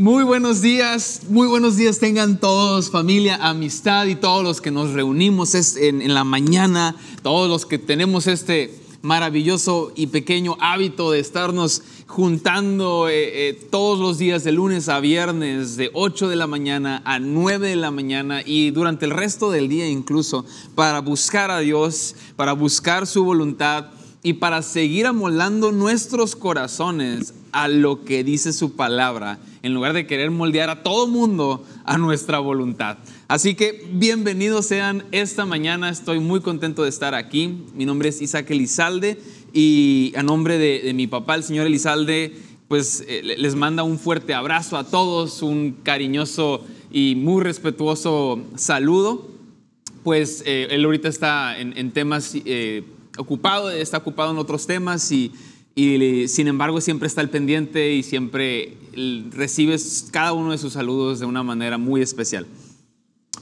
Muy buenos días, muy buenos días tengan todos, familia, amistad y todos los que nos reunimos en, la mañana, todos los que tenemos este maravilloso y pequeño hábito de estarnos juntando eh, eh, todos los días de lunes a viernes, de 8 de la mañana a 9 de la mañana y durante el resto del día incluso, para buscar a Dios, para buscar su voluntad y para seguir amolando nuestros corazones a lo que dice su palabra, en lugar de querer moldear a todo mundo a nuestra voluntad. Así que bienvenidos sean esta mañana, estoy muy contento de estar aquí. Mi nombre es Isaac Elizalde y a nombre de, mi papá, el señor Elizalde, pues eh, les manda un fuerte abrazo a todos, un cariñoso y muy respetuoso saludo. Pues eh, él ahorita está en, temas, eh, ocupado, está ocupado en otros temas y y sin embargo siempre está al pendiente y siempre eh, recibes cada uno de sus saludos de una manera muy especial.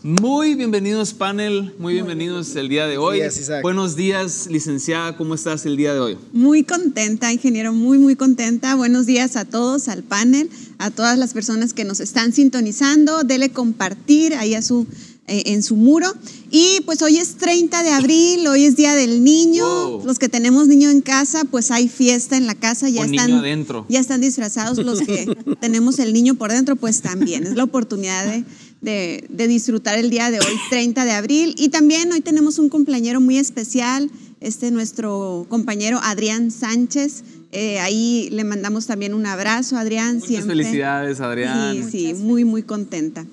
Muy bienvenidos panel, muy bienvenidos el día de hoy. Buenos días, licenciada, ¿cómo estás el día de hoy? Muy contenta, ingeniero, muy, muy contenta. Buenos días a todos, al panel, a todas las personas que nos están sintonizando. Dele compartir ahí a su eh, en su muro. Y pues hoy es 30 de abril, hoy es Día del Niño. Los que tenemos niño en casa, pues hay fiesta en la casa. Ya están, Ya están disfrazados. Los que tenemos el niño por dentro, pues también. Es la oportunidad de, disfrutar el día de hoy, 30 de abril. Y también hoy tenemos un compañero muy especial, este nuestro compañero Adrián Sánchez. Eh, ahí le mandamos también un abrazo, Adrián. Muchas felicidades, Adrián. Sí, sí, muy, muy contenta.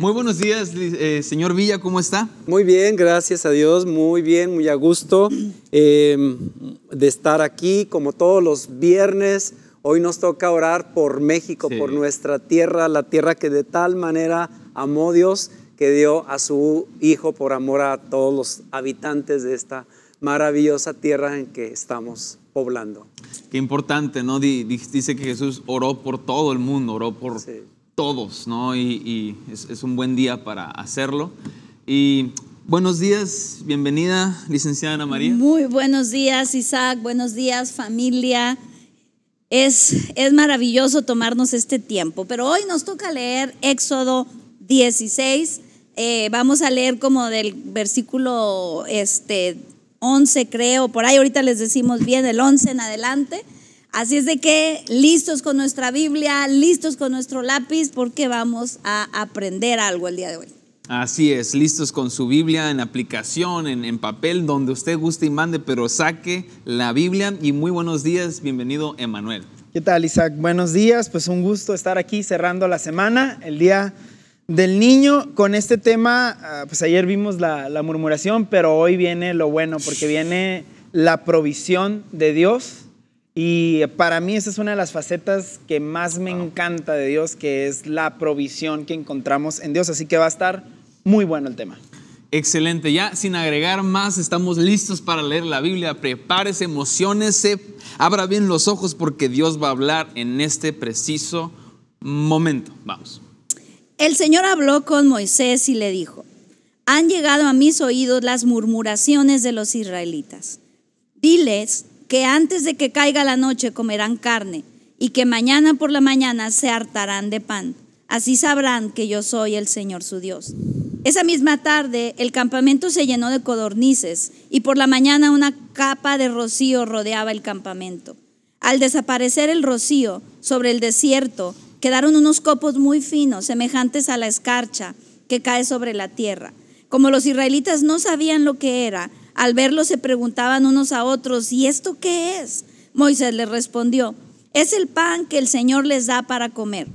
Muy buenos días, eh, señor Villa, ¿cómo está? Muy bien, gracias a Dios, muy bien, muy a gusto em, de estar aquí como todos los viernes. Hoy nos toca orar por México, por nuestra tierra, la tierra que de tal manera amó Dios que dio a su Hijo por amor a todos los habitantes de esta maravillosa tierra en que estamos poblando. Qué importante, ¿no? Dice que Jesús oró por todo el mundo, oró por todos, ¿no? Y, es, un buen día para hacerlo. Y buenos días, bienvenida, licenciada Ana María. Muy buenos días, Isaac, buenos días, familia. Es, maravilloso tomarnos este tiempo, pero hoy nos toca leer Éxodo 16. Eh, vamos a leer como del versículo este, 11, creo, por ahí ahorita les decimos bien, el 11 en adelante. Así es de que listos con nuestra Biblia, listos con nuestro lápiz, porque vamos a aprender algo el día de hoy. Así es, listos con su Biblia en aplicación, en, papel, donde usted guste y mande, pero saque la Biblia. Y muy buenos días, bienvenido Emanuel. ¿Qué tal Isaac? Buenos días, pues un gusto estar aquí cerrando la semana, el Día del Niño, con este tema, ah, pues ayer vimos la murmuración, pero hoy viene lo bueno, porque viene la provisión de Dios y para mí esa es una de las facetas que más me encanta de Dios, que es la provisión que encontramos en Dios. Así que va a estar muy bueno el tema. Excelente, ya sin agregar más, estamos listos para leer la Biblia. Prepárese, se abra bien los ojos porque Dios va a hablar en este preciso momento. Vamos. El Señor habló con Moisés y le dijo, han llegado a mis oídos las murmuraciones de los israelitas. Diles que antes de que caiga la noche comerán carne, y que mañana por la mañana se hartarán de pan. Así sabrán que yo soy el Señor su Dios. Esa misma tarde el campamento se llenó de codornices, y por la mañana una capa de rocío rodeaba el campamento. Al desaparecer el rocío sobre el desierto, quedaron unos copos muy finos, semejantes a la escarcha que cae sobre la tierra. Como los israelitas no sabían lo que era, al verlo se preguntaban unos a otros, ¿y esto qué es? Moisés les respondió, es el pan que el Señor les da para comer.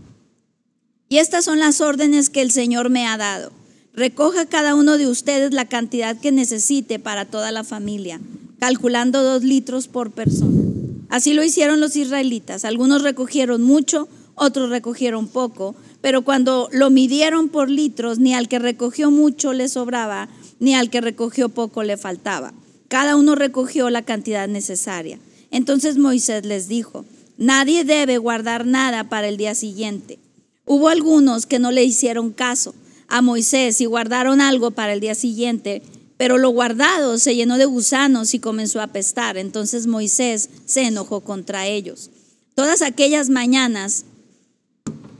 Y estas son las órdenes que el Señor me ha dado. Recoja cada uno de ustedes la cantidad que necesite para toda la familia, calculando dos litros por persona. Así lo hicieron los israelitas. Algunos recogieron mucho, otros recogieron poco, pero cuando lo midieron por litros, ni al que recogió mucho le sobraba, ni al que recogió poco le faltaba. Cada uno recogió la cantidad necesaria. Entonces Moisés les dijo, nadie debe guardar nada para el día siguiente. Hubo algunos que no le hicieron caso a Moisés y guardaron algo para el día siguiente, pero lo guardado se llenó de gusanos y comenzó a apestar. Entonces Moisés se enojó contra ellos. Todas aquellas mañanas,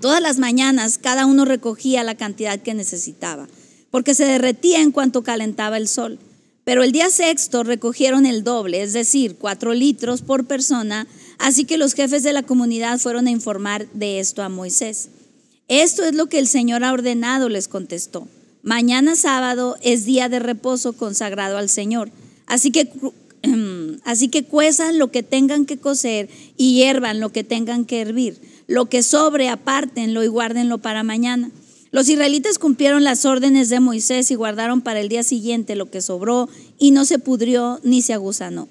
todas las mañanas, cada uno recogía la cantidad que necesitaba porque se derretía en cuanto calentaba el sol. Pero el día sexto recogieron el doble, es decir, cuatro litros por persona, así que los jefes de la comunidad fueron a informar de esto a Moisés. Esto es lo que el Señor ha ordenado, les contestó. Mañana sábado es día de reposo consagrado al Señor. Así que, así que cuezan lo que tengan que cocer y hiervan lo que tengan que hervir. Lo que sobre, apártenlo y guárdenlo para mañana. Los israelitas cumplieron las órdenes de Moisés y guardaron para el día siguiente lo que sobró y no se pudrió ni se agusanó.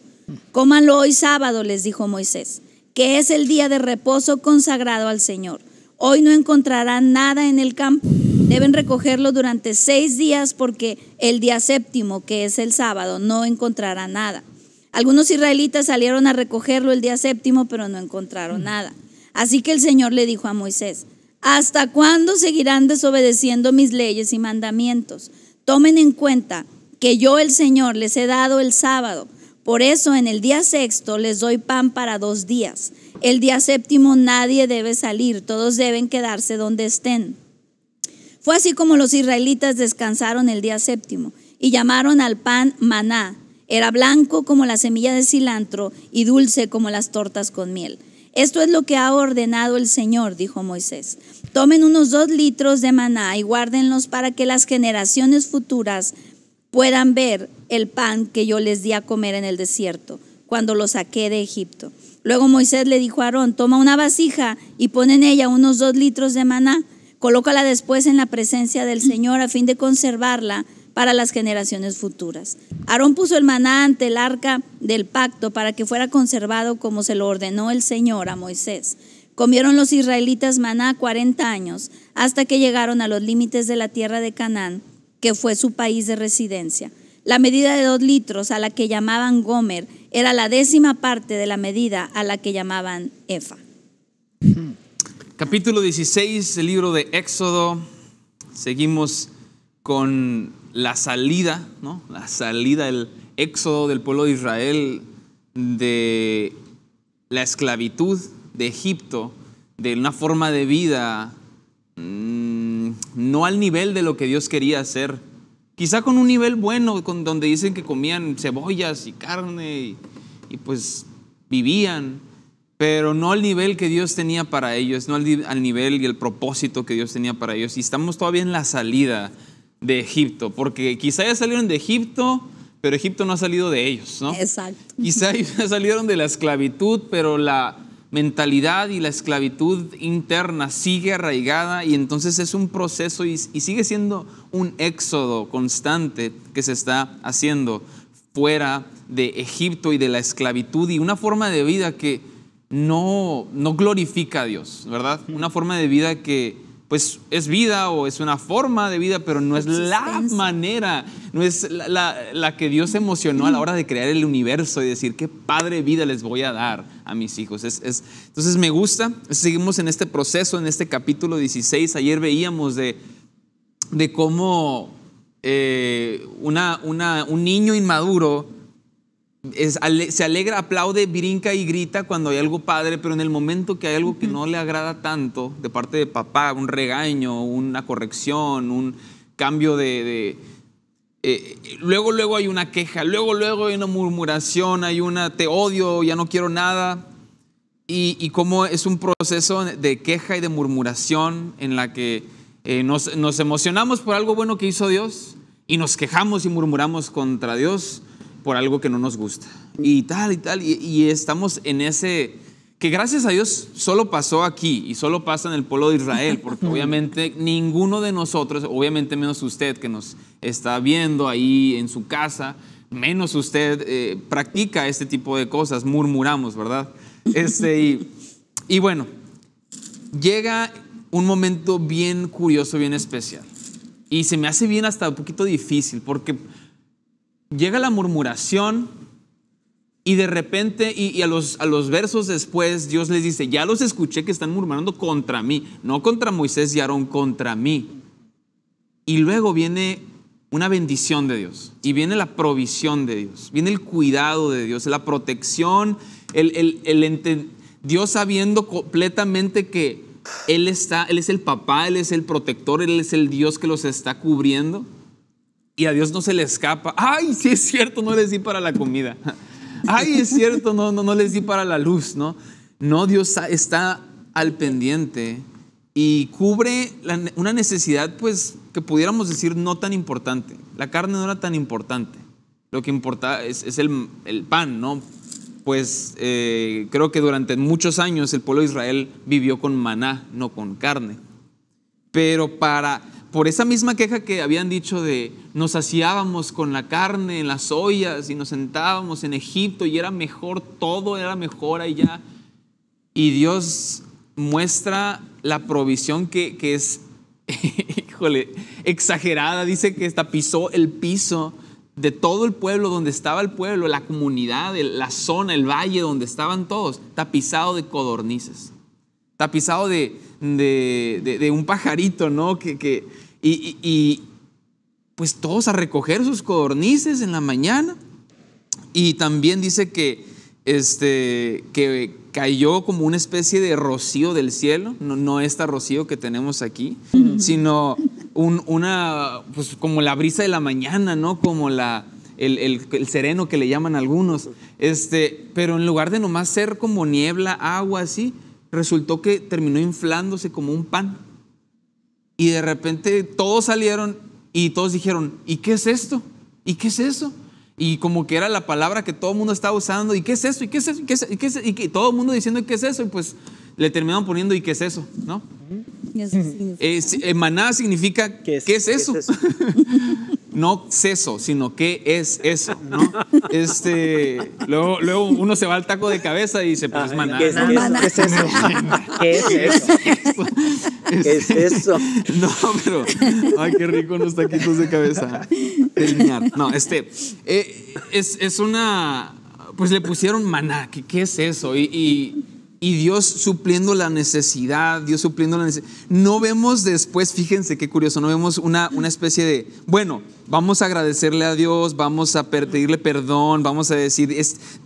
Cómanlo hoy sábado, les dijo Moisés, que es el día de reposo consagrado al Señor. Hoy no encontrarán nada en el campo. Deben recogerlo durante seis días porque el día séptimo, que es el sábado, no encontrará nada. Algunos israelitas salieron a recogerlo el día séptimo, pero no encontraron nada. Así que el Señor le dijo a Moisés, ¿Hasta cuándo seguirán desobedeciendo mis leyes y mandamientos? Tomen en cuenta que yo el Señor les he dado el sábado. Por eso en el día sexto les doy pan para dos días. El día séptimo nadie debe salir, todos deben quedarse donde estén. Fue así como los israelitas descansaron el día séptimo y llamaron al pan maná. Era blanco como la semilla de cilantro y dulce como las tortas con miel. Esto es lo que ha ordenado el Señor, dijo Moisés. Tomen unos dos litros de maná y guárdenlos para que las generaciones futuras puedan ver el pan que yo les di a comer en el desierto, cuando lo saqué de Egipto. Luego Moisés le dijo a Aarón, toma una vasija y pon en ella unos dos litros de maná, colócala después en la presencia del Señor a fin de conservarla para las generaciones futuras. Aarón puso el maná ante el arca del pacto para que fuera conservado como se lo ordenó el Señor a Moisés. Comieron los israelitas maná 40 años hasta que llegaron a los límites de la tierra de Canaán, que fue su país de residencia. La medida de dos litros a la que llamaban Gomer era la décima parte de la medida a la que llamaban Efa. Capítulo 16 del libro de Éxodo. Seguimos con la salida, ¿no? la salida, el éxodo del pueblo de Israel de la esclavitud de Egipto, de una forma de vida mm, no al nivel de lo que Dios quería hacer. Quizá con un nivel bueno, con, donde dicen que comían cebollas y carne y, pues vivían, pero no al nivel que Dios tenía para ellos, no al, al nivel y el propósito que Dios tenía para ellos. Y estamos todavía en la salida de Egipto, porque quizá ya salieron de Egipto, pero Egipto no ha salido de ellos, ¿no? Exacto. Quizá ya salieron de la esclavitud, pero la mentalidad y la esclavitud interna sigue arraigada y entonces es un proceso y, sigue siendo un éxodo constante que se está haciendo fuera de Egipto y de la esclavitud y una forma de vida que no, no glorifica a Dios, ¿verdad? Una forma de vida que pues es vida o es una forma de vida, pero no es la manera, no es la, que Dios emocionó a la hora de crear el universo y decir, qué padre vida les voy a dar a mis hijos. Es, entonces me gusta, seguimos en este proceso, en este capítulo 16, ayer veíamos de, cómo eh, un niño inmaduro, se alegra, aplaude, brinca y grita cuando hay algo padre, pero en el momento que hay algo que no le agrada tanto de parte de papá, un regaño, una corrección, un cambio de... Eh, luego, luego hay una queja, luego, luego hay una murmuración, hay una te odio, ya no quiero nada. Y, y cómo es un proceso de queja y de murmuración en la que eh, nos emocionamos por algo bueno que hizo Dios y nos quejamos y murmuramos contra Dios por algo que no nos gusta. Y tal y tal. Y, estamos en ese, que gracias a Dios solo pasó aquí y solo pasa en el pueblo de Israel, porque obviamente ninguno de nosotros, obviamente menos usted que nos está viendo ahí en su casa, menos usted eh, practica este tipo de cosas, murmuramos, ¿verdad? Este, y, y bueno, llega un momento bien curioso, bien especial. Y se me hace bien hasta un poquito difícil, porque llega la murmuración y de repente, y, a, los, a los versos después, Dios les dice, ya los escuché que están murmurando contra mí, no contra Moisés y Aarón, contra mí. Y luego viene una bendición de Dios, y viene la provisión de Dios, viene el cuidado de Dios, la protección, el, el, Dios sabiendo completamente que Él, está, Él es el papá, Él es el protector, Él es el Dios que los está cubriendo. Y a Dios no se le escapa. Ay, sí es cierto, no le di para la comida. Ay, es cierto, no, no, no di para la luz, ¿no? No, Dios está al pendiente y cubre una necesidad, pues, que pudiéramos decir no tan importante. La carne no era tan importante. Lo que importa es, el, pan, ¿no? Pues eh, creo que durante muchos años el pueblo de Israel vivió con maná, no con carne. Pero para por esa misma queja que habían dicho de nos saciábamos con la carne en las ollas y nos sentábamos en Egipto y era mejor, todo era mejor allá. Y Dios muestra la provisión que, que es, híjole, exagerada. Dice que tapizó el piso de todo el pueblo donde estaba el pueblo, la comunidad, la zona, el valle donde estaban todos, tapizado de codornices, tapizado de, de, un pajarito, ¿no? Que, y, pues todos a recoger sus codornices en la mañana. Y también dice que, este, que cayó como una especie de rocío del cielo, no, no este rocío que tenemos aquí, sino una, pues como la brisa de la mañana, ¿no? Como la, el, sereno que le llaman algunos. Este, pero en lugar de nomás ser como niebla, agua, así, resultó que terminó inflándose como un pan. Y de repente todos salieron y todos dijeron, ¿y qué es esto? ¿Y qué es eso? Y como que era la palabra que todo el mundo estaba usando, ¿y qué es eso? ¿Y qué es eso? ¿Y qué es, ¿Y todo el mundo diciendo, ¿y qué es eso? Y pues le terminaron poniendo, ¿y qué es eso? ¿No? es significa? Eh, eh, maná significa, eso? ¿Qué es eso? no seso, sino qué es eso, ¿no? Este, luego, luego uno se va al taco de cabeza y dice, pues ah, maná. ¿Qué es, eso? ¿Qué es eso? ¿Qué es eso? Este, no, pero, ay, qué rico unos taquitos de cabeza. no, este, eh, es, es, una, pues le pusieron maná, ¿qué, qué es eso? y y Dios supliendo la necesidad, Dios supliendo la necesidad. No vemos después, fíjense qué curioso, no vemos una, una especie de, bueno, vamos a agradecerle a Dios, vamos a pedirle perdón, vamos a decir,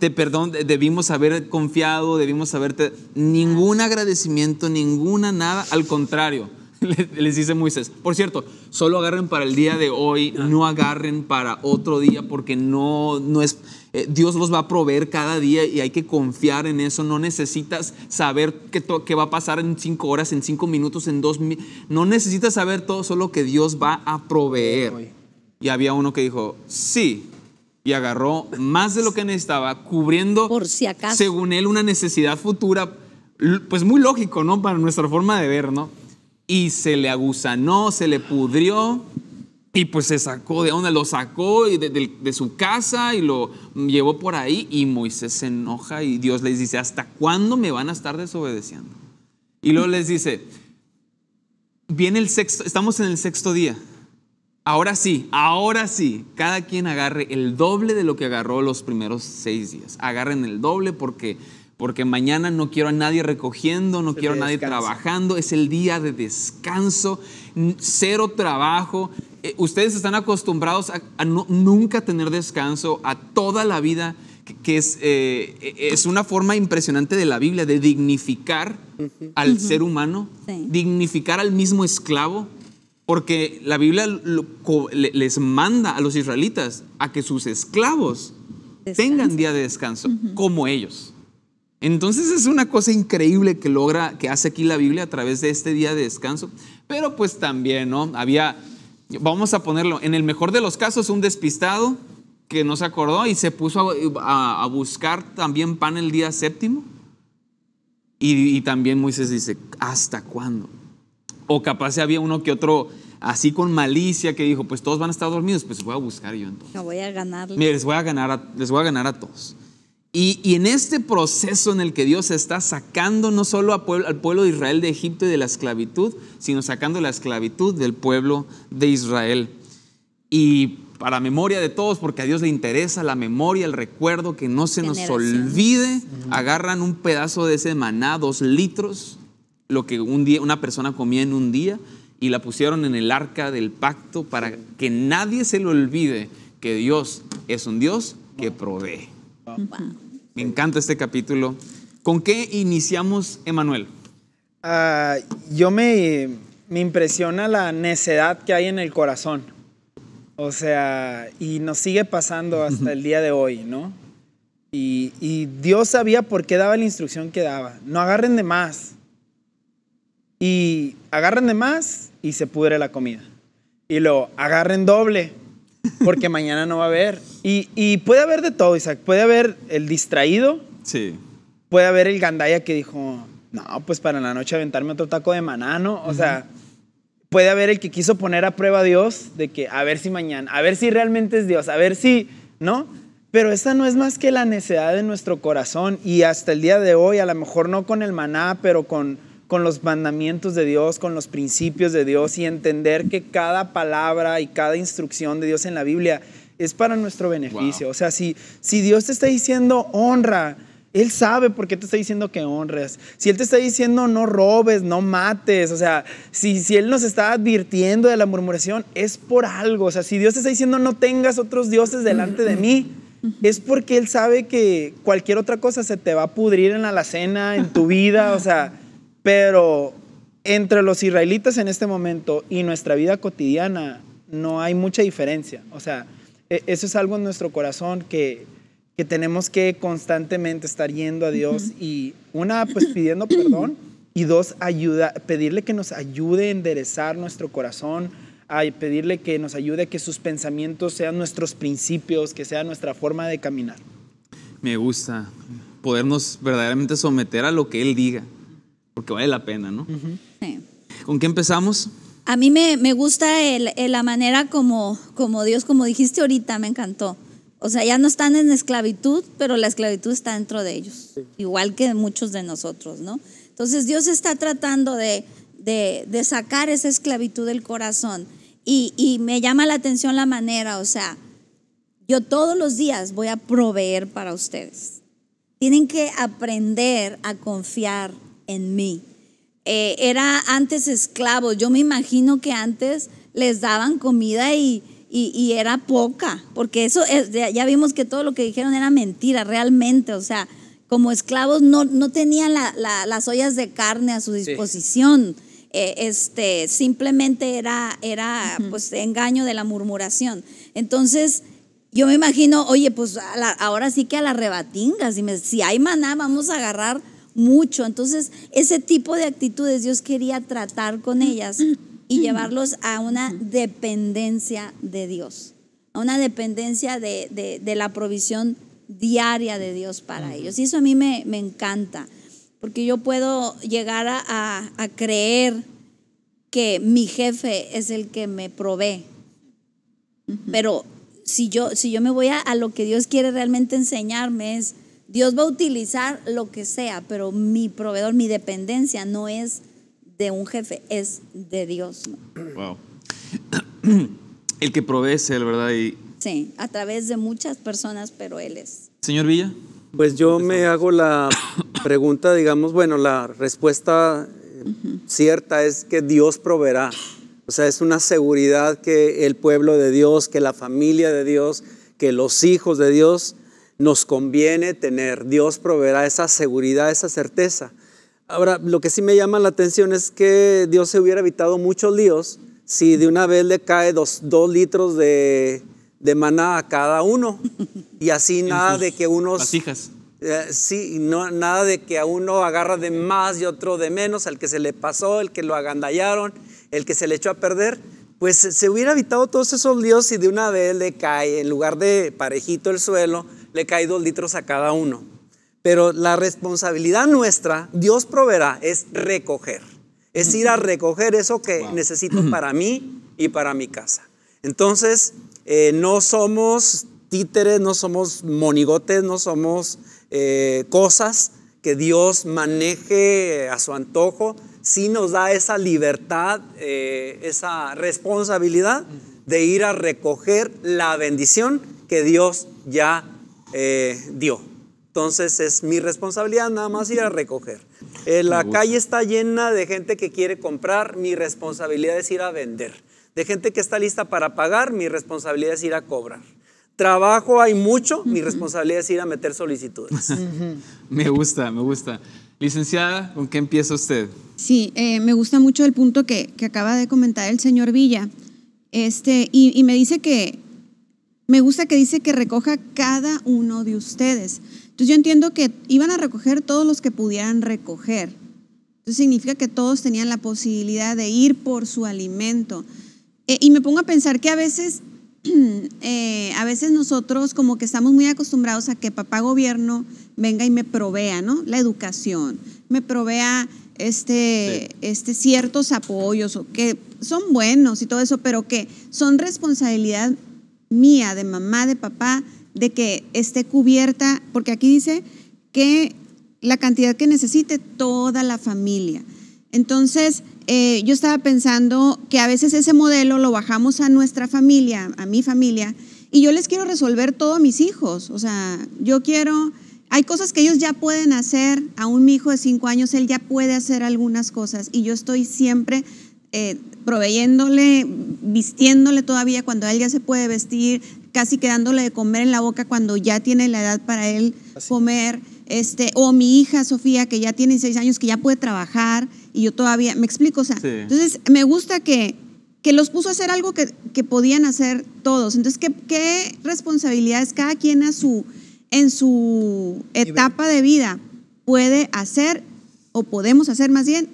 te perdón, debimos haber confiado, debimos haberte... Ningún agradecimiento, ninguna nada, al contrario. Les dice Moisés, por cierto, solo agarren para el día de hoy, no agarren para otro día porque no, no es, eh, Dios los va a proveer cada día y hay que confiar en eso. No necesitas saber qué, va a pasar en cinco horas, en cinco minutos, en dos. No necesitas saber todo, solo que Dios va a proveer. Y había uno que dijo, sí, y agarró más de lo que necesitaba, cubriendo, según él, una necesidad futura, pues muy lógico, ¿no? Para nuestra forma de ver, ¿no? Y se le agusanó, se le pudrió y pues se sacó de donde lo sacó de, de, su casa y lo llevó por ahí y Moisés se enoja y Dios les dice, ¿hasta cuándo me van a estar desobedeciendo? Y luego les dice, viene el sexto, estamos en el sexto día. Ahora sí, ahora sí, cada quien agarre el doble de lo que agarró los primeros seis días. Agarren el doble porque, porque mañana no quiero a nadie recogiendo, no quiero a nadie trabajando, es el día de descanso, cero trabajo, eh, ustedes están acostumbrados a, nunca tener descanso, a toda la vida, que, es, eh, eh, es, una forma impresionante de la Biblia, de dignificar al ser humano, dignificar al mismo esclavo, porque la Biblia les manda a los israelitas a que sus esclavos tengan día de descanso, como ellos. Entonces es una cosa increíble que logra, que hace aquí la Biblia a través de este día de descanso. Pero pues también, ¿no? Había vamos a ponerlo, en el mejor de los casos, un despistado que no se acordó y se puso a, buscar también pan el día séptimo. Y, también Moisés dice, ¿hasta cuándo? O capaz había uno que otro así con malicia que dijo, pues todos van a estar dormidos, pues voy a buscar yo entonces. No voy a les voy a ganar les voy a ganar a todos. Y, en este proceso en el que Dios está sacando no solo al pueblo de Israel de Egipto y de la esclavitud, sino sacando la esclavitud del pueblo de Israel. Y para memoria de todos, porque a Dios le interesa la memoria, el recuerdo, que no se nos olvide, agarran un pedazo de ese maná, dos litros, lo que una persona comía en un día, y la pusieron en el arca del pacto para que nadie se le olvide que Dios es un Dios que provee. Me encanta este capítulo. ¿Con qué iniciamos, Emanuel? Ah, yo me, impresiona la necedad que hay en el corazón. O sea, y nos sigue pasando hasta el día de hoy, ¿no? Y, Dios sabía por qué daba la instrucción que daba. No agarren de más. Y agarren de más y se pudre la comida. Y lo agarren doble, porque mañana no va a haber. Y, puede haber de todo, Isaac. Puede haber el distraído. Sí. Puede haber el gandaya que dijo, no, pues para la noche aventarme otro taco de ¿no? O sea, puede haber el que quiso poner a prueba a Dios de que a ver si mañana, a ver si realmente es Dios, a ver si, ¿no? Pero esa no es más que la necedad de nuestro corazón y hasta el día de hoy, a lo mejor no con el maná, pero con, con los mandamientos de Dios, con los principios de Dios y entender que cada palabra y cada instrucción de Dios en la Biblia es para nuestro beneficio. O sea, si, si Dios te está diciendo honra, Él sabe por qué te está diciendo que honres. Si Él te está diciendo no robes, no mates, o sea, si, si Él nos está advirtiendo de la murmuración, es por algo. O sea, si Dios te está diciendo no tengas otros dioses delante de mí, es porque Él sabe que cualquier otra cosa se te va a pudrir en la alacena, en tu vida, o sea, pero entre los israelitas en este momento y nuestra vida cotidiana no hay mucha diferencia. O sea, e, eso es algo en nuestro corazón que, tenemos que constantemente estar yendo a Dios y una, pues pidiendo perdón y dos, ayuda, pedirle que nos ayude a enderezar nuestro corazón, a pedirle que nos ayude que sus pensamientos sean nuestros principios, que sea nuestra forma de caminar. Me gusta podernos verdaderamente someter a lo que Él diga, porque vale la pena, ¿no? sí. ¿Con qué empezamos? A mí me, gusta la manera como, como Dios, como dijiste ahorita, me encantó. O sea, ya no están en esclavitud, pero la esclavitud está dentro de ellos, igual que muchos de nosotros, ¿no? Entonces Dios está tratando de, sacar esa esclavitud del corazón. Y, y, me llama la atención la manera, o sea, yo todos los días voy a proveer para ustedes. Tienen que aprender a confiar en mí. Eh, era antes esclavo. Yo me imagino que antes les daban comida y, era poca, porque eso es, ya vimos que todo lo que dijeron era mentira, realmente. O sea, como esclavos no, no tenían las ollas de carne a su disposición. Eh, este, simplemente era, era pues engaño de la murmuración. Entonces, yo me imagino, oye, pues ahora sí que a la rebatingas, si hay maná, vamos a agarrar mucho. Entonces, ese tipo de actitudes Dios quería tratar con ellas y llevarlos a una dependencia de Dios, a una dependencia de, la provisión diaria de Dios para ellos. Y eso a mí me, me encanta, porque yo puedo llegar a, creer que mi jefe es el que me provee. Pero si yo, si yo me voy a lo que Dios quiere realmente enseñarme es Dios va a utilizar lo que sea, pero mi proveedor, mi dependencia no es de un jefe, es de Dios. Wow. El que provee es él, ¿verdad? Y... Sí, a través de muchas personas, pero él es. Señor Villa. Pues yo me hago la pregunta, digamos, bueno, la respuesta eh, cierta es que Dios proveerá. O sea, es una seguridad que el pueblo de Dios, que la familia de Dios, que los hijos de Dios nos conviene tener. Dios proveerá esa seguridad, esa certeza. Ahora, lo que sí me llama la atención es que Dios se hubiera evitado muchos líos si de una vez le cae dos, litros de, maná a cada uno. Y así nada de que unos... Eh, sí, nada de que a uno agarra de más y otro de menos, al que se le pasó, el que lo agandallaron, el que se le echó a perder. Pues se hubiera evitado todos esos líos si de una vez le cae, en lugar de parejito el suelo, le cae dos litros a cada uno. Pero la responsabilidad nuestra, Dios proveerá, es recoger. Es ir a recoger eso que necesito para mí y para mi casa. Entonces, eh, no somos títeres, no somos monigotes, no somos eh, cosas que Dios maneje a su antojo, sí nos da esa libertad, eh, esa responsabilidad de ir a recoger la bendición que Dios ya eh, dio. Entonces es mi responsabilidad nada más ir a recoger. Eh, la calle está llena de gente que quiere comprar, mi responsabilidad es ir a vender. De gente que está lista para pagar, mi responsabilidad es ir a cobrar. Trabajo hay mucho, mi responsabilidad es ir a meter solicitudes. me gusta, me gusta. Licenciada, ¿con qué empieza usted? Sí, eh, me gusta mucho el punto que, acaba de comentar el señor Villa. Este, y me dice que me gusta que dice que recoja cada uno de ustedes. Entonces yo entiendo que iban a recoger todos los que pudieran recoger. Entonces significa que todos tenían la posibilidad de ir por su alimento. Eh, y me pongo a pensar que a veces, eh, a veces nosotros como que estamos muy acostumbrados a que papá gobierno venga y me provea, ¿no? La educación, me provea este, este ciertos apoyos o que son buenos y todo eso, pero que son responsabilidad mía, de mamá, de papá, de que esté cubierta, porque aquí dice que la cantidad que necesite toda la familia. Entonces, eh, yo estaba pensando que a veces ese modelo lo bajamos a nuestra familia, a mi familia, y yo les quiero resolver todo a mis hijos. O sea, yo quiero, hay cosas que ellos ya pueden hacer, a mi hijo de cinco años, él ya puede hacer algunas cosas, y yo estoy siempre eh, proveyéndole, vistiéndole todavía cuando él ya se puede vestir, casi quedándole de comer en la boca cuando ya tiene la edad para él comer. Este, o mi hija Sofía, que ya tiene seis años, que ya puede trabajar y yo todavía, me explico, o sea, entonces me gusta que, que los puso a hacer algo que, que podían hacer todos. Entonces, ¿qué, responsabilidades cada quien a su, en su etapa de vida puede hacer o podemos hacer más bien?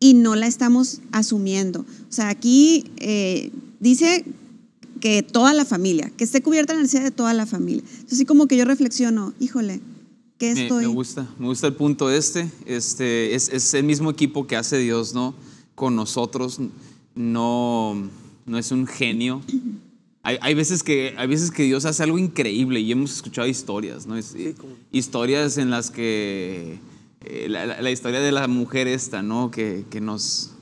y no la estamos asumiendo. O sea, aquí eh, dice que toda la familia, que esté cubierta la necesidad de toda la familia. así como que yo reflexiono, híjole, ¿qué estoy? Me, gusta, me gusta el punto este. este es, el mismo equipo que hace Dios, ¿no? Con nosotros, no, no es un genio. Hay, hay, veces que, hay veces que Dios hace algo increíble y hemos escuchado historias, ¿no? Historias en las que eh, la, historia de la mujer esta, ¿no? Que, que nos...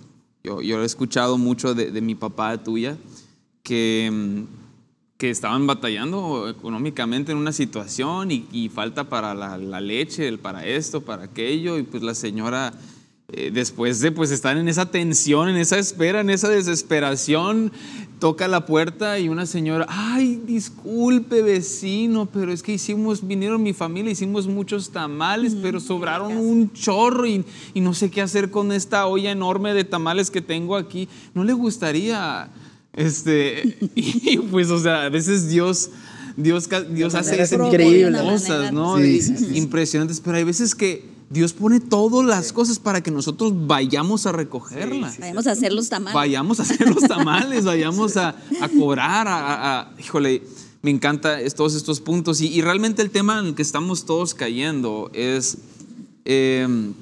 Yo, lo he escuchado mucho de, mi papá, tuya, que, mm, que estaban batallando económicamente en una situación y, falta para la, la, leche, para esto, para aquello, y pues la señora... Eh, después de pues estar en esa tensión, en esa espera, en esa desesperación, toca la puerta y una señora, ay, disculpe vecino, pero es que hicimos, vinieron mi familia, hicimos muchos tamales, mm, pero sobraron un chorro y, no sé qué hacer con esta olla enorme de tamales que tengo aquí. ¿No le gustaría? Este, y pues, o sea, a veces Dios... Dios, Dios hace cosas, ¿no? Impresionantes, pero hay veces que Dios pone todas las cosas para que nosotros vayamos a recogerlas. vayamos a hacer los tamales. Vayamos a hacer los tamales, vayamos a, cobrar, Híjole, me encanta todos estos puntos. Y, realmente el tema en el que estamos todos cayendo es, em,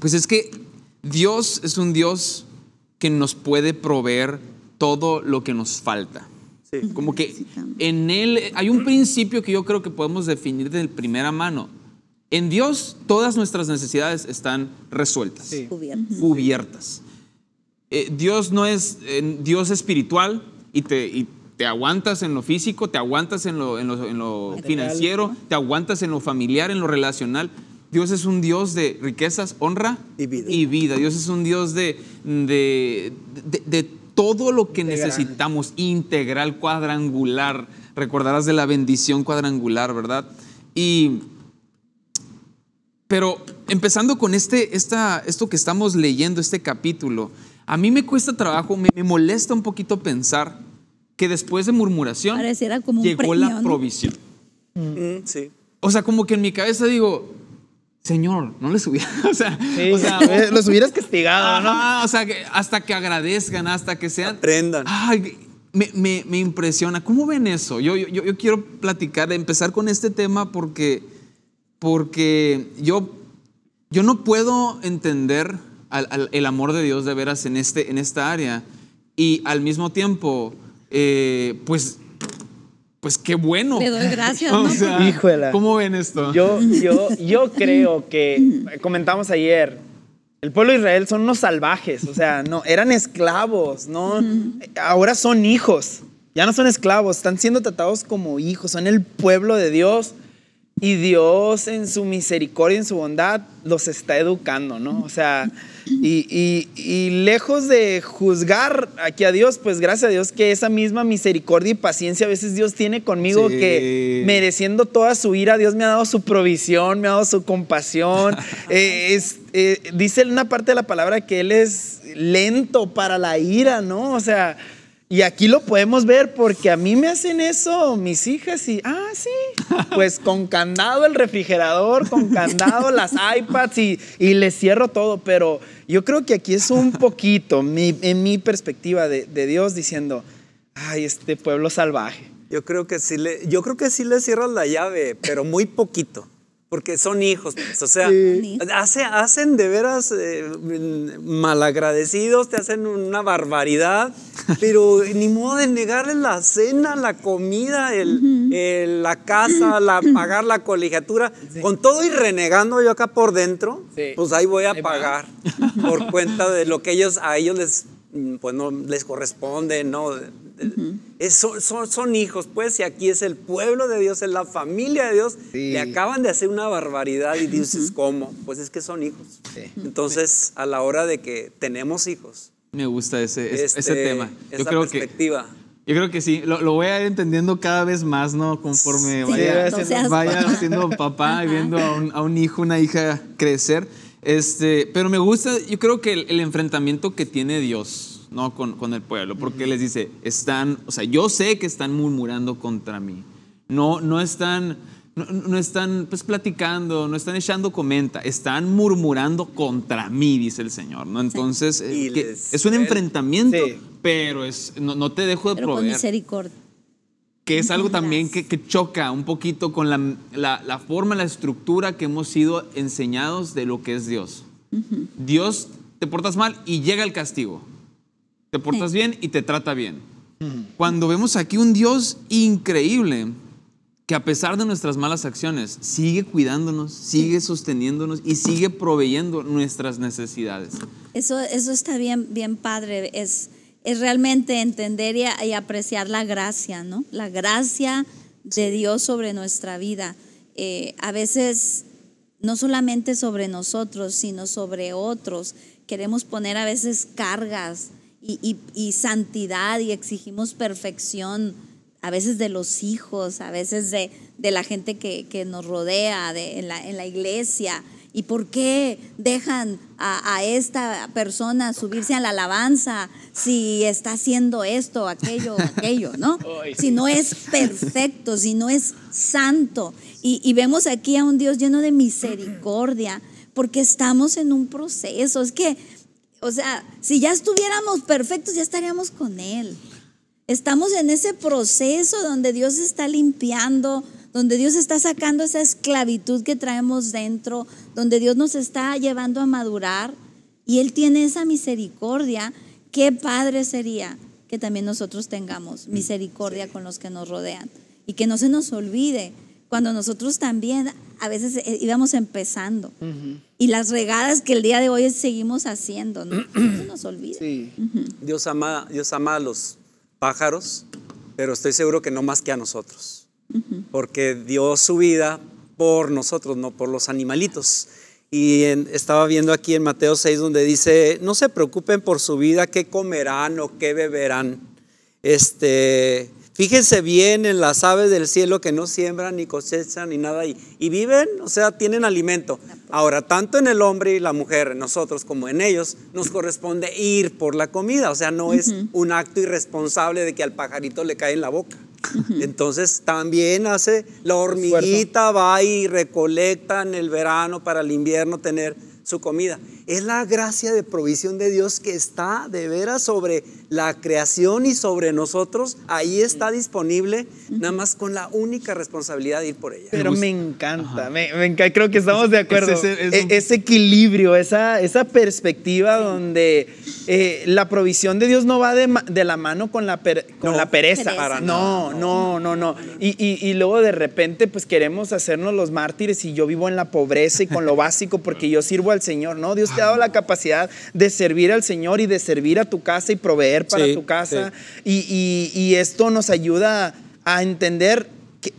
pues es que Dios es un Dios que nos puede proveer todo lo que nos falta. Como que en Él hay un principio que yo creo que podemos definir de primera mano en Dios todas nuestras necesidades están resueltas, cubiertas. Eh, Dios no es eh, Dios espiritual y te, te aguantas en lo físico, te aguantas en lo, en financiero, te aguantas en lo familiar, en lo relacional. Dios es un Dios de riquezas, honra y vida. Dios es un Dios de, de, de, todo lo que necesitamos, integral, cuadrangular. Recordarás de la bendición cuadrangular, ¿verdad? Y pero empezando con este, esta, esto que estamos leyendo, este capítulo, a mí me cuesta trabajo, me, molesta un poquito pensar que después de murmuración llegó la provisión. Mm, sí. O sea, como que en mi cabeza digo, Señor, no les hubiera, o sea, los hubieras castigado, ¿no? O sea, hasta que agradezcan, hasta que sean. Aprendan. me, impresiona. ¿Cómo ven eso? Yo, yo, yo quiero platicar, empezar con este tema porque porque yo, yo no puedo entender el amor de Dios de veras en, este, en esta área y al mismo tiempo, eh, pues pues qué bueno. Te doy gracias. ¿no? O ¿Cómo ven esto? Yo, yo, creo que comentamos ayer. El pueblo de Israel son unos salvajes, o sea, no, eran esclavos, ¿no? Ahora son hijos, ya no son esclavos, están siendo tratados como hijos, son el pueblo de Dios, y Dios en su misericordia, en su bondad, los está educando, ¿no? O sea, y, lejos de juzgar aquí a Dios, pues gracias a Dios que esa misma misericordia y paciencia a veces Dios tiene conmigo que mereciendo toda su ira, Dios me ha dado su provisión, me ha dado su compasión. Eh, es, eh, dice una parte de la palabra que Él es lento para la ira, ¿no? O sea... Y aquí lo podemos ver porque a mí me hacen eso mis hijas y, ah, sí, pues con candado el refrigerador, con candado las iPads y, y les cierro todo. Pero yo creo que aquí es un poquito en mi perspectiva de, Dios diciendo, ay, este pueblo salvaje. Yo creo que sí le, yo creo que sí le cierras la llave, pero muy poquito porque son hijos. Pues, o sea, hacen de veras eh, malagradecidos, te hacen una barbaridad, pero ni modo de negarles la cena, la comida, el, la casa, la, pagar la colegiatura. Con todo y renegando yo acá por dentro, pues ahí voy a pagar por cuenta de lo que ellos a ellos les mm, pues les corresponde, ¿no? Eh, son, hijos, pues, si aquí es el pueblo de Dios, es la familia de Dios. Le acaban de hacer una barbaridad y dices, ¿cómo? Pues es que son hijos. Entonces, a la hora de que tenemos hijos. Me gusta ese, ese este, tema. Yo esa creo perspectiva. Que... Yo creo que sí, lo, lo, voy a ir entendiendo cada vez más, ¿no? Conforme vaya, siendo papá y viendo a un, a un, hijo, una hija crecer. Este, pero me gusta, yo creo que el, el enfrentamiento que tiene Dios, ¿no? Con, el pueblo, porque les dice, están, o sea, yo sé que están murmurando contra mí, no, no están, no, están pues platicando, no están echando comenta, están murmurando contra mí, dice el Señor, ¿no? Entonces, eh, es un enfrentamiento, pero es, no, te dejo de pero Con misericordia. Que es algo también que, choca un poquito con la, forma, la estructura que hemos sido enseñados de lo que es Dios. Dios te portas mal y llega el castigo te portas bien y te trata bien. Cuando vemos aquí un Dios increíble que a pesar de nuestras malas acciones sigue cuidándonos, sigue sosteniéndonos y sigue proveyendo nuestras necesidades. Eso, eso está bien, bien padre, es, es realmente entender y, apreciar la gracia, ¿no? La gracia de Dios sobre nuestra vida. Eh, a veces no solamente sobre nosotros, sino sobre otros. Queremos poner a veces cargas, y, santidad y exigimos perfección a veces de los hijos, a veces de, de la gente que, que nos rodea, de, en, la, en, la, iglesia. ¿Y por qué dejan a, esta persona subirse a la alabanza si está haciendo esto, aquello, aquello, ¿no? Si no es perfecto, si no es santo. Y, y vemos aquí a un Dios lleno de misericordia, porque estamos en un proceso. Es que o sea, si ya estuviéramos perfectos, ya estaríamos con Él. Estamos en ese proceso donde Dios está limpiando, donde Dios está sacando esa esclavitud que traemos dentro, donde Dios nos está llevando a madurar y Él tiene esa misericordia. Qué padre sería que también nosotros tengamos misericordia con los que nos rodean y que no se nos olvide cuando nosotros también a veces eh, íbamos empezando. Y las regadas que el día de hoy seguimos haciendo, ¿no? nos olvida. Dios, ama, Dios ama a los pájaros, pero estoy seguro que no más que a nosotros. Porque dio su vida por nosotros, no por los animalitos. Y estaba viendo aquí en Mateo 6 donde dice, no se preocupen por su vida, qué comerán o qué beberán. Este, Fíjense bien en las aves del cielo que no siembran ni cosechan ni nada y, y viven, o sea, tienen alimento. Ahora, tanto en el hombre y la mujer, nosotros como en ellos, nos corresponde ir por la comida. O sea, no es un acto irresponsable de que al pajarito le cae en la boca. Entonces también hace, la hormiguita va y recolecta en el verano para el invierno tener su comida. Es la gracia de provisión de Dios que está de veras sobre la creación y sobre nosotros. Ahí está disponible, nada más con la única responsabilidad de ir por ella. Pero me encanta, me, creo que estamos de acuerdo. E, ese, equilibrio, esa, esa perspectiva donde eh, la provisión de Dios no va de, la mano con la, con la pereza. No, no, no, no. Y, y, y luego de repente pues queremos hacernos los mártires y yo vivo en la pobreza y con lo básico porque yo sirvo al Señor. No, Dios te ha dado la capacidad de servir al Señor y de servir a tu casa y proveer para tu casa. Y, esto nos ayuda a entender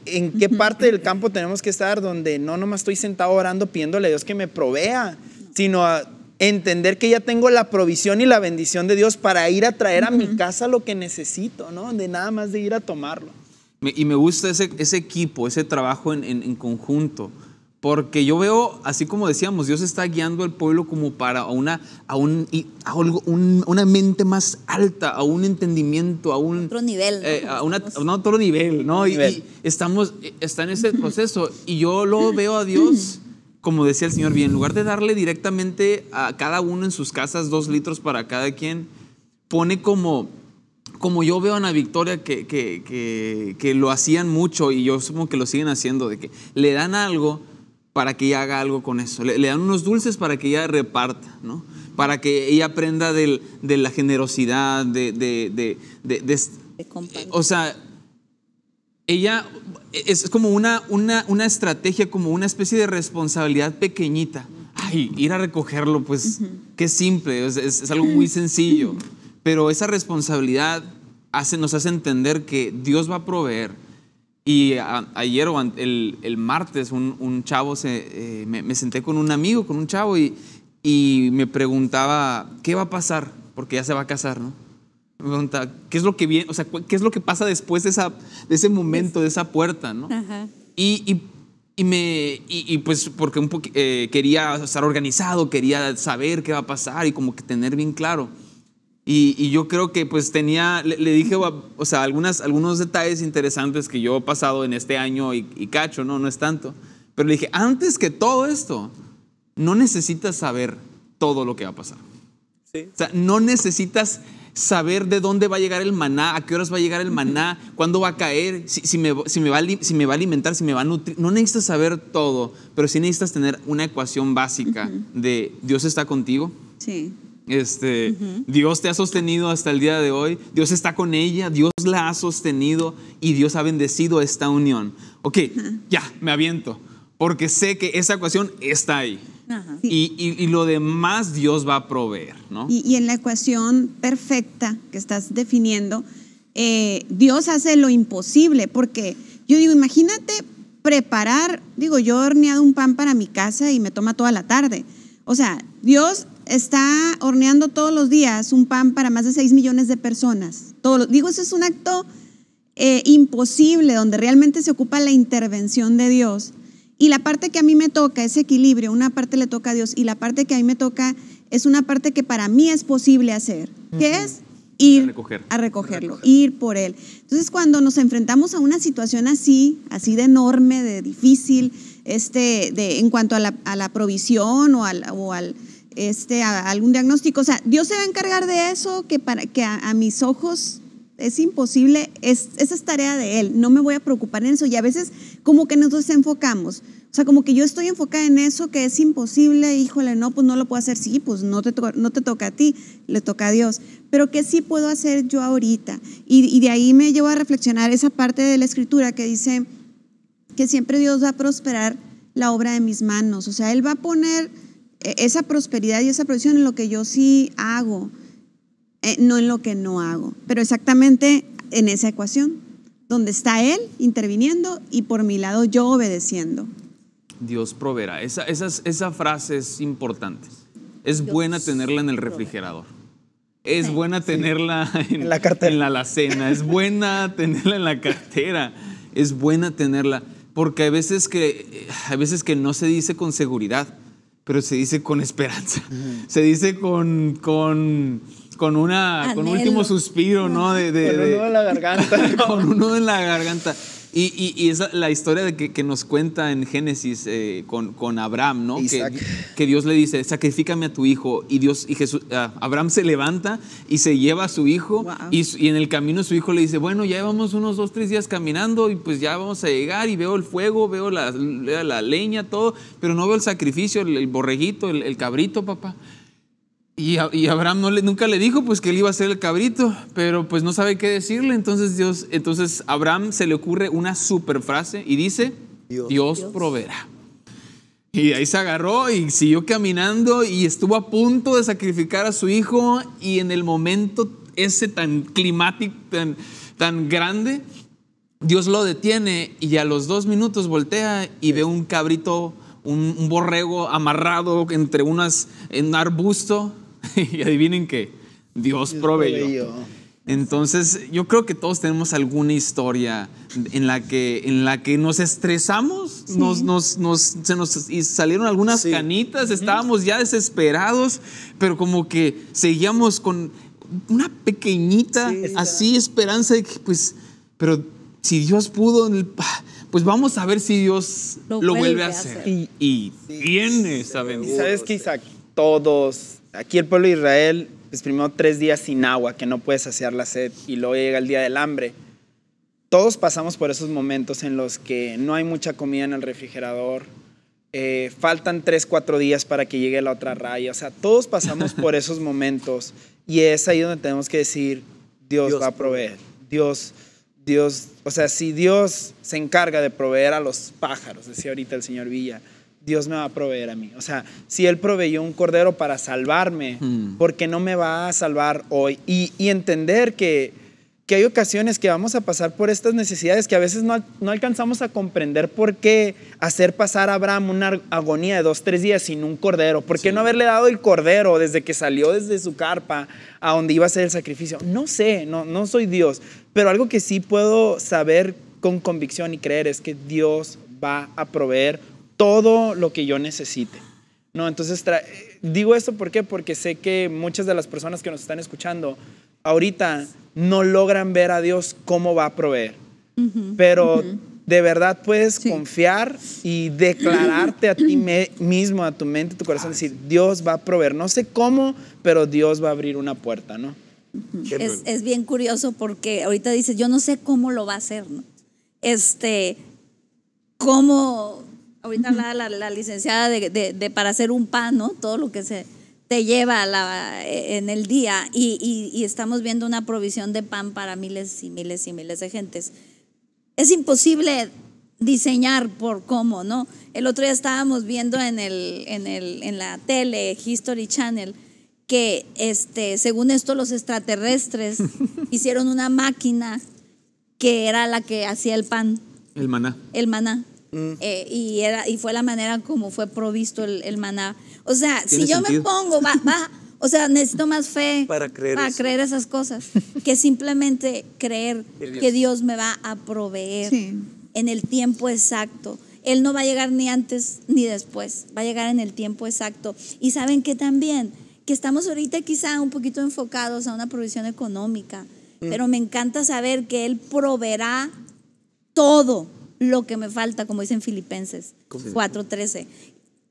en qué parte del campo tenemos que estar, donde no nomás estoy sentado orando pidiéndole a Dios que me provea, sino a entender que ya tengo la provisión y la bendición de Dios para ir a traer a mi casa lo que necesito, ¿no? De nada más de ir a tomarlo. Y me gusta ese, equipo, ese trabajo en conjunto. Porque yo veo, así como decíamos, Dios está guiando al pueblo como para una, a, un, a algo, una mente más alta, a un entendimiento, a un... Otro nivel. Eh, a, un otro nivel, ¿no? y, estamos, eh, está en ese proceso. Y yo lo veo a Dios, como decía el Señor, bien, en lugar de darle directamente a cada uno en sus casas dos litros para cada quien, pone como como yo veo a Ana Victoria que, que, que, lo hacían mucho y yo supongo que lo siguen haciendo, de que le dan algo para que ella haga algo con eso. Le, dan unos dulces para que ella reparta, ¿no? para que ella aprenda de la generosidad, de... de, o sea, ella es como una, una, una, estrategia, como una especie de responsabilidad pequeñita. Ay, ir a recogerlo, pues qué simple, es, algo muy sencillo. Pero esa responsabilidad hace, nos hace entender que Dios va a proveer, y ayer o el, martes un, chavo, eh, me, senté con un amigo, con un chavo, y, y me preguntaba, ¿qué va a pasar? Porque ya se va a casar, ¿no? Me preguntaba, ¿qué es lo que viene? O sea, ¿qué es lo que pasa después de, esa, de ese momento, de esa puerta, ¿no? Y, me, pues porque un eh, quería estar organizado, quería saber qué va a pasar y como que tener bien claro. Y, yo creo que pues tenía, le, dije, o sea, algunas, algunos detalles interesantes que yo he pasado en este año y, cacho, no, no es tanto. Pero le dije, antes que todo esto, no necesitas saber todo lo que va a pasar. Sí. O sea, no necesitas saber de dónde va a llegar el maná, a qué horas va a llegar el maná, cuándo va a caer, si, me, va, si me, va, a alimentar, si me va a nutrir. No necesitas saber todo, pero sí necesitas tener una ecuación básica de Dios está contigo. Sí. Este, Dios te ha sostenido hasta el día de hoy, Dios está con ella, Dios la ha sostenido y Dios ha bendecido esta unión. Ok, ya, me aviento, porque sé que esa ecuación está ahí. y, lo demás Dios va a proveer, ¿no? Y, en la ecuación perfecta que estás definiendo, eh, Dios hace lo imposible, porque yo digo, imagínate preparar, digo, yo horneado un pan para mi casa y me toma toda la tarde. O sea, Dios está horneando todos los días un pan para más de 6 millones de personas. Todo digo, eso es un acto eh, imposible donde realmente se ocupa la intervención de Dios. Y la parte que a mí me toca, ese equilibrio, una parte le toca a Dios y la parte que a mí me toca es una parte que para mí es posible hacer, que es ir a, recogerlo, ir por él. Entonces, cuando nos enfrentamos a una situación así, así de enorme, de difícil, este, en cuanto a la, provisión o al este, algún diagnóstico. O sea, Dios se va a encargar de eso, que, para, que a, mis ojos es imposible, es, esa es tarea de Él, no me voy a preocupar en eso. Y a veces como que nos desenfocamos, o sea, como que yo estoy enfocada en eso, que es imposible, híjole, no, pues no lo puedo hacer, sí, pues no te, no te toca a ti, le toca a Dios, pero que sí puedo hacer yo ahorita. Y, y de ahí me llevo a reflexionar esa parte de la escritura que dice que siempre Dios va a prosperar la obra de mis manos, o sea, Él va a poner e, esa prosperidad y esa provisión en lo que yo sí hago, eh, no en lo que no hago, pero exactamente en esa ecuación, donde está Él interviniendo y por mi lado yo obedeciendo. Dios proveerá. Esa, frase es importante. Es buena tenerla en el refrigerador. Es buena tenerla en, la alacena. Es buena tenerla en la cartera. Es buena tenerla. Porque hay veces que, hay veces que no se dice con seguridad pero se dice con esperanza, se dice con, con, con una, con un último suspiro, ¿no? De, con en la garganta. con uno en la garganta. Y, y, es la historia de que, nos cuenta en Génesis eh, con, Abraham, ¿no? Que, Dios le dice, sacrifícame a tu hijo. Y Dios y Jesús, ah, Abraham se levanta y se lleva a su hijo. Y, en el camino su hijo le dice, bueno, ya llevamos unos dos, tres días caminando y pues ya vamos a llegar y veo el fuego, veo la, la leña, todo, pero no veo el sacrificio, el, borreguito, el cabrito, papá. Y, y Abraham no nunca le dijo pues que él iba a ser el cabrito, pero pues no sabe qué decirle. Entonces Dios, entonces Abraham se le ocurre una super frase y dice, Dios, proverá proveerá. Y ahí se agarró y siguió caminando y estuvo a punto de sacrificar a su hijo y en el momento ese tan climático, tan, tan grande, Dios lo detiene y a los dos minutos voltea y ve un cabrito, un, un borrego amarrado entre unas, en un arbusto y adivinen qué Dios, proveyó. Entonces, yo creo que todos tenemos alguna historia en la que, en la que nos estresamos, nos, se nos y salieron algunas canitas, estábamos ya desesperados, pero como que seguíamos con una pequeñita así esperanza de que, pues, pero si Dios pudo, ah, pues vamos a ver si Dios lo, vuelve, a hacer. Y, y tiene esa bendición. sabes qué, Isaac? todos. Aquí el pueblo de Israel, pues primero tres días sin agua, que no puedes saciar la sed, y luego llega el día del hambre. Todos pasamos por esos momentos en los que no hay mucha comida en el refrigerador, eh, faltan tres, cuatro días para que llegue la otra raya. O sea, todos pasamos por esos momentos y es ahí donde tenemos que decir, Dios, Dios va a proveer. Dios, Dios, o sea, si Dios se encarga de proveer a los pájaros, decía ahorita el señor Villa, Dios me va a proveer a mí. O sea, si Él proveyó un cordero para salvarme, hmm. ¿por qué no me va a salvar hoy? Y, entender que, que, hay ocasiones que vamos a pasar por estas necesidades que a veces no, alcanzamos a comprender por qué hacer pasar a Abraham una agonía de dos, tres días sin un cordero. ¿Por qué no haberle dado el cordero desde que salió desde su carpa a donde iba a ser el sacrificio? No sé, no, no soy Dios. Pero algo que sí puedo saber con convicción y creer es que Dios va a proveer todo lo que yo necesite. No, entonces digo esto porque sé que muchas de las personas que nos están escuchando ahorita no logran ver a Dios cómo va a proveer. Pero de verdad puedes confiar y declararte a ti mismo, a tu mente, a tu corazón, decir, Dios va a proveer. No sé cómo, pero Dios va a abrir una puerta, ¿no? es, bien curioso porque ahorita dices, yo no sé cómo lo va a hacer, Este, cómo Ahorita la, la, licenciada de, para hacer un pan, ¿no? Todo lo que se te lleva la, e, en el día y, estamos viendo una provisión de pan para miles y miles y miles de gentes. Es imposible diseñar por cómo, ¿no? El otro día estábamos viendo en, el, en, la tele, History Channel, que este, según esto los extraterrestres hicieron una máquina que era la que hacía el pan. El maná. El maná. Eh, y, era, y fue la manera como fue provisto el, maná. O sea, si yo me pongo, va, va, o sea, necesito más fe para creer, esas cosas que simplemente creer que Dios me va a proveer en el tiempo exacto. Él no va a llegar ni antes ni después, va a llegar en el tiempo exacto. Y saben que también, que estamos ahorita quizá un poquito enfocados a una provisión económica, mm. pero me encanta saber que Él proveerá todo lo que me falta, como dicen Filipenses 4:13.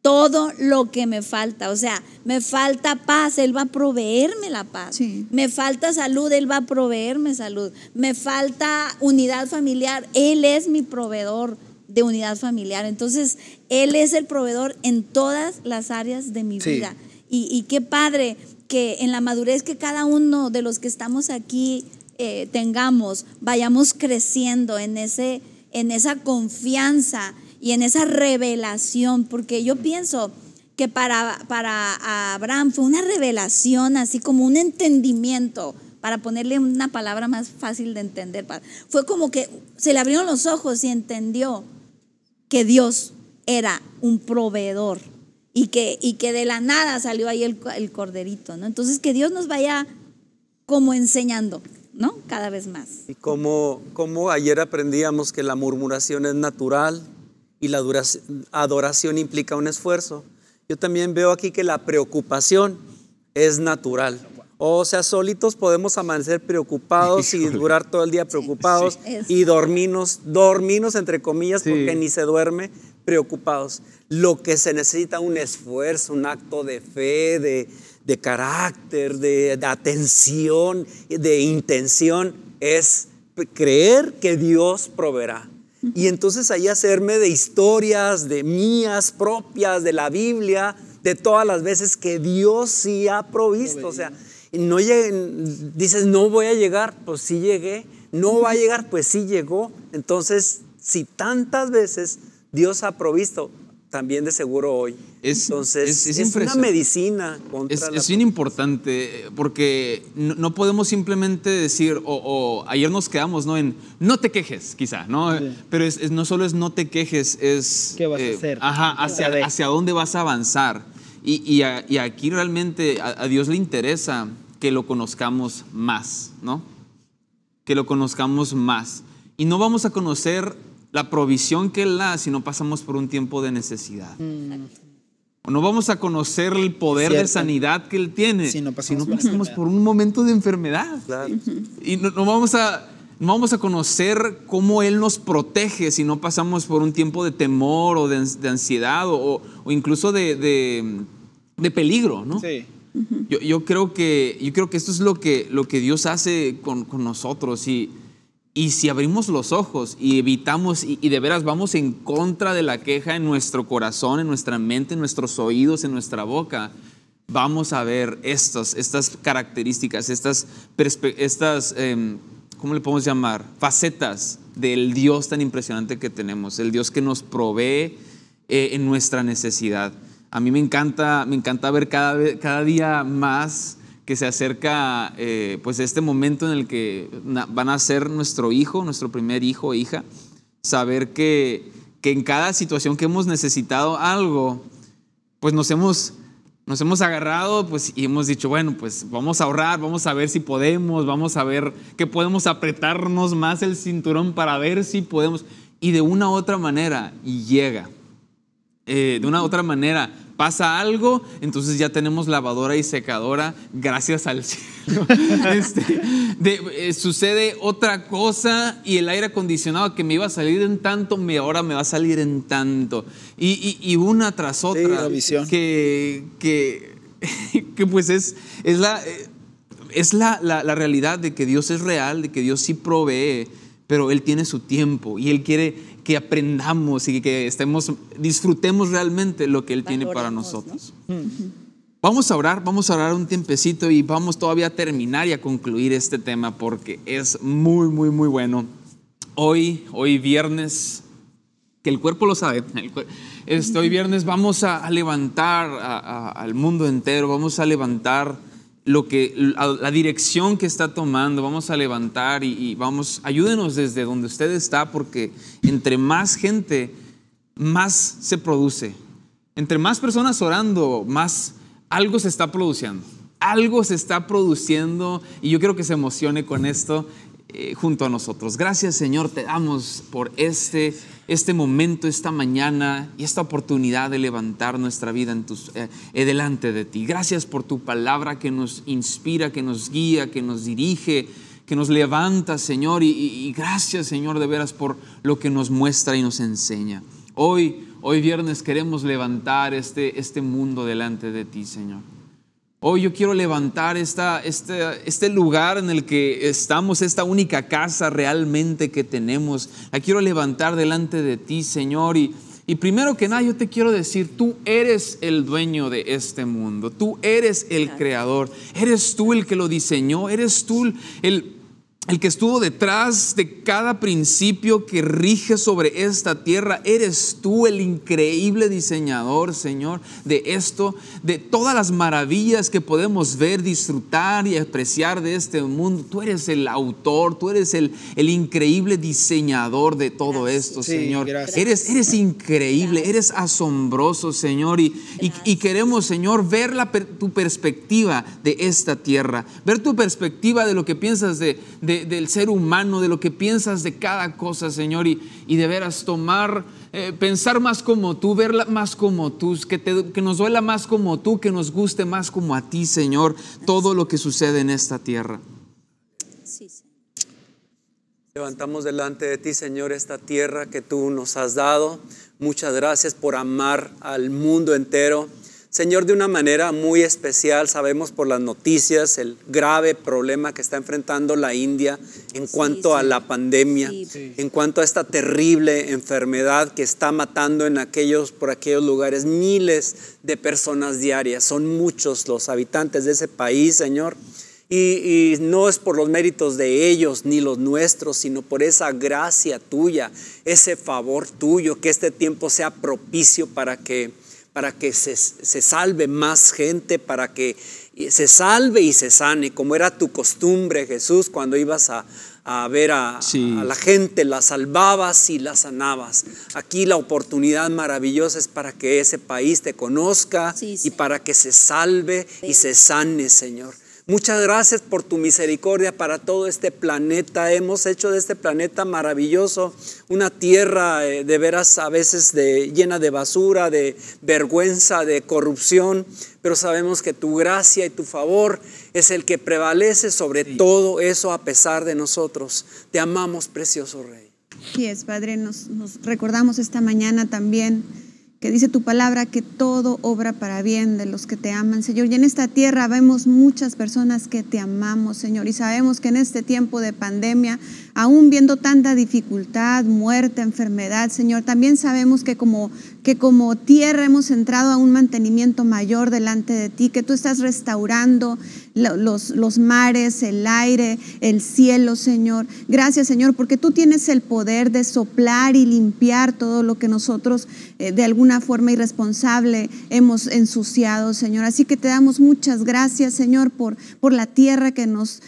Todo lo que me falta, o sea, me falta paz, Él va a proveerme la paz. Me falta salud, Él va a proveerme salud. Me falta unidad familiar, Él es mi proveedor de unidad familiar. Entonces, Él es el proveedor en todas las áreas de mi vida. Y, qué padre que en la madurez que cada uno de los que estamos aquí eh, tengamos, vayamos creciendo en ese en esa confianza y en esa revelación, porque yo pienso que para, para Abraham fue una revelación, así como un entendimiento, para ponerle una palabra más fácil de entender. Fue como que se le abrieron los ojos y entendió que Dios era un proveedor y que, y que de la nada salió ahí el, el corderito, ¿no? Entonces que Dios nos vaya como enseñando. ¿no? Cada vez más. Y como, como ayer aprendíamos que la murmuración es natural y la adoración implica un esfuerzo, yo también veo aquí que la preocupación es natural. O sea, solitos podemos amanecer preocupados y durar todo el día preocupados y dormirnos, dormirnos entre comillas, porque ni se duerme, preocupados. Lo que se necesita un esfuerzo, un acto de fe, de, de carácter, de, atención, de intención, es creer que Dios proveerá. Y entonces ahí hacerme de historias, de mías propias, de la Biblia, de todas las veces que Dios sí ha provisto. O sea, no lleguen, dices, no voy a llegar, pues sí llegué. No va a llegar, pues sí llegó. Entonces, si tantas veces Dios ha provisto, también de seguro hoy. Entonces, es, una medicina Es, bien importante eh, porque no, podemos simplemente decir, o, ayer nos quedamos ¿no? en no te quejes, quizá, ¿no? pero Pero no solo es no te quejes, es... ¿Qué vas a eh, hacer? Ajá, hacia, hacia dónde vas a avanzar. Y, y, aquí realmente a, a, Dios le interesa que lo conozcamos más, ¿no? Que lo conozcamos más. Y no vamos a conocer la provisión que Él da si no pasamos por un tiempo de necesidad. Mm. No vamos a conocer el poder de sanidad que Él tiene si no pasamos, por, un momento de enfermedad. Y no, vamos a vamos a conocer cómo Él nos protege si no pasamos por un tiempo de temor o de, ansiedad o, incluso de, peligro, Yo, creo que, yo creo que esto es lo que, lo que Dios hace con, con nosotros y y si abrimos los ojos y evitamos y, de veras vamos en contra de la queja en nuestro corazón, en nuestra mente, en nuestros oídos, en nuestra boca, vamos a ver estas, estas características, estas, estas em, ¿cómo le podemos llamar? Facetas del Dios tan impresionante que tenemos, el Dios que nos provee eh, en nuestra necesidad. A mí me encanta, me encanta ver cada, cada día más que se acerca eh, pues este momento en el que van a ser nuestro hijo, nuestro primer hijo o e hija, saber que, que, en cada situación que hemos necesitado algo, pues nos hemos, nos hemos agarrado pues, y hemos dicho, bueno, pues vamos a ahorrar, vamos a ver si podemos, vamos a ver que podemos apretarnos más el cinturón para ver si podemos. Y de una u otra manera, llega, eh, de una u otra manera, pasa algo, entonces ya tenemos lavadora y secadora, gracias al cielo. Este, eh, sucede otra cosa y el aire acondicionado que me iba a salir en tanto, me, ahora me va a salir en tanto. Y, una tras otra, que, que, que, pues es, es la... Eh, es la, la realidad de que Dios es real, de que Dios sí provee, pero Él tiene su tiempo y Él quiere que aprendamos y que estemos, disfrutemos realmente lo que Él tiene para nosotros. Vamos a orar, vamos a orar un tiempecito y vamos todavía a terminar y a concluir este tema porque es muy, muy, muy bueno. Hoy, hoy viernes, que el cuerpo lo sabe, este, hoy viernes vamos a, levantar al mundo entero, vamos a levantar lo que, la dirección que está tomando, vamos a levantar y, vamos, ayúdenos desde donde usted está, porque entre más gente, más se produce. Entre más personas orando, más algo se está produciendo. Algo se está produciendo y yo quiero que se emocione con esto eh, junto a nosotros. Gracias Señor, te damos por este este momento, esta mañana y esta oportunidad de levantar nuestra vida en tus, eh, eh, delante de ti. Gracias por tu palabra que nos inspira, que nos guía, que nos dirige, que nos levanta, Señor. Y, y gracias, Señor, de veras por lo que nos muestra y nos enseña. Hoy, hoy viernes queremos levantar este, este mundo delante de ti, Señor. Hoy oh, yo quiero levantar este, este lugar en el que estamos, esta única casa realmente que tenemos. La quiero levantar delante de ti, Señor. Y, y primero que nada, yo te quiero decir, tú eres el dueño de este mundo, tú eres el creador, eres tú el que lo diseñó, eres tú el el que estuvo detrás de cada principio que rige sobre esta tierra, eres tú el increíble diseñador, Señor, de esto, de todas las maravillas que podemos ver, disfrutar y apreciar de este mundo. Tú eres el autor, tú eres el, el increíble diseñador de todo esto, Señor. Eres, eres increíble, eres asombroso, Señor, y, y, queremos, Señor, ver la, tu perspectiva de esta tierra, ver tu perspectiva de lo que piensas de, de del ser humano, de lo que piensas de cada cosa, Señor, y, deberás de veras tomar, eh, pensar más como tú, verla más como tú, que, te, que nos duela más como tú, que nos guste más como a ti, Señor, todo lo que sucede en esta tierra. Levantamos delante de ti, Señor, esta tierra que tú nos has dado. Muchas gracias por amar al mundo entero. Señor, de una manera muy especial, sabemos por las noticias el grave problema que está enfrentando la India en cuanto a la pandemia, en cuanto a esta terrible enfermedad que está matando en aquellos, por aquellos lugares miles de personas diarias. Son muchos los habitantes de ese país, Señor. y, no es por los méritos de ellos ni los nuestros, sino por esa gracia tuya, ese favor tuyo, que este tiempo sea propicio para que para que se, salve más gente, para que se salve y se sane, como era tu costumbre, Jesús, cuando ibas a, ver a, la gente, la salvabas y la sanabas. Aquí la oportunidad maravillosa es para que ese país te conozca y para que se salve y se sane, Señor. Muchas gracias por tu misericordia para todo este planeta. Hemos hecho de este planeta maravilloso una tierra eh, de veras a veces de, llena de basura, de vergüenza, de corrupción, pero sabemos que tu gracia y tu favor es el que prevalece sobre todo eso a pesar de nosotros. Te amamos, precioso Rey. Sí, es Padre, nos, nos recordamos esta mañana también que dice tu palabra que todo obra para bien de los que te aman, Señor. Y en esta tierra vemos muchas personas que te amamos, Señor. Y sabemos que en este tiempo de pandemia, aún viendo tanta dificultad, muerte, enfermedad, Señor, también sabemos que como, que como tierra hemos entrado a un mantenimiento mayor delante de ti, que tú estás restaurando los, mares, el aire, el cielo, Señor. Gracias, Señor, porque tú tienes el poder de soplar y limpiar todo lo que nosotros eh, de alguna forma irresponsable hemos ensuciado, Señor. Así que te damos muchas gracias, Señor, por, por la tierra que nos,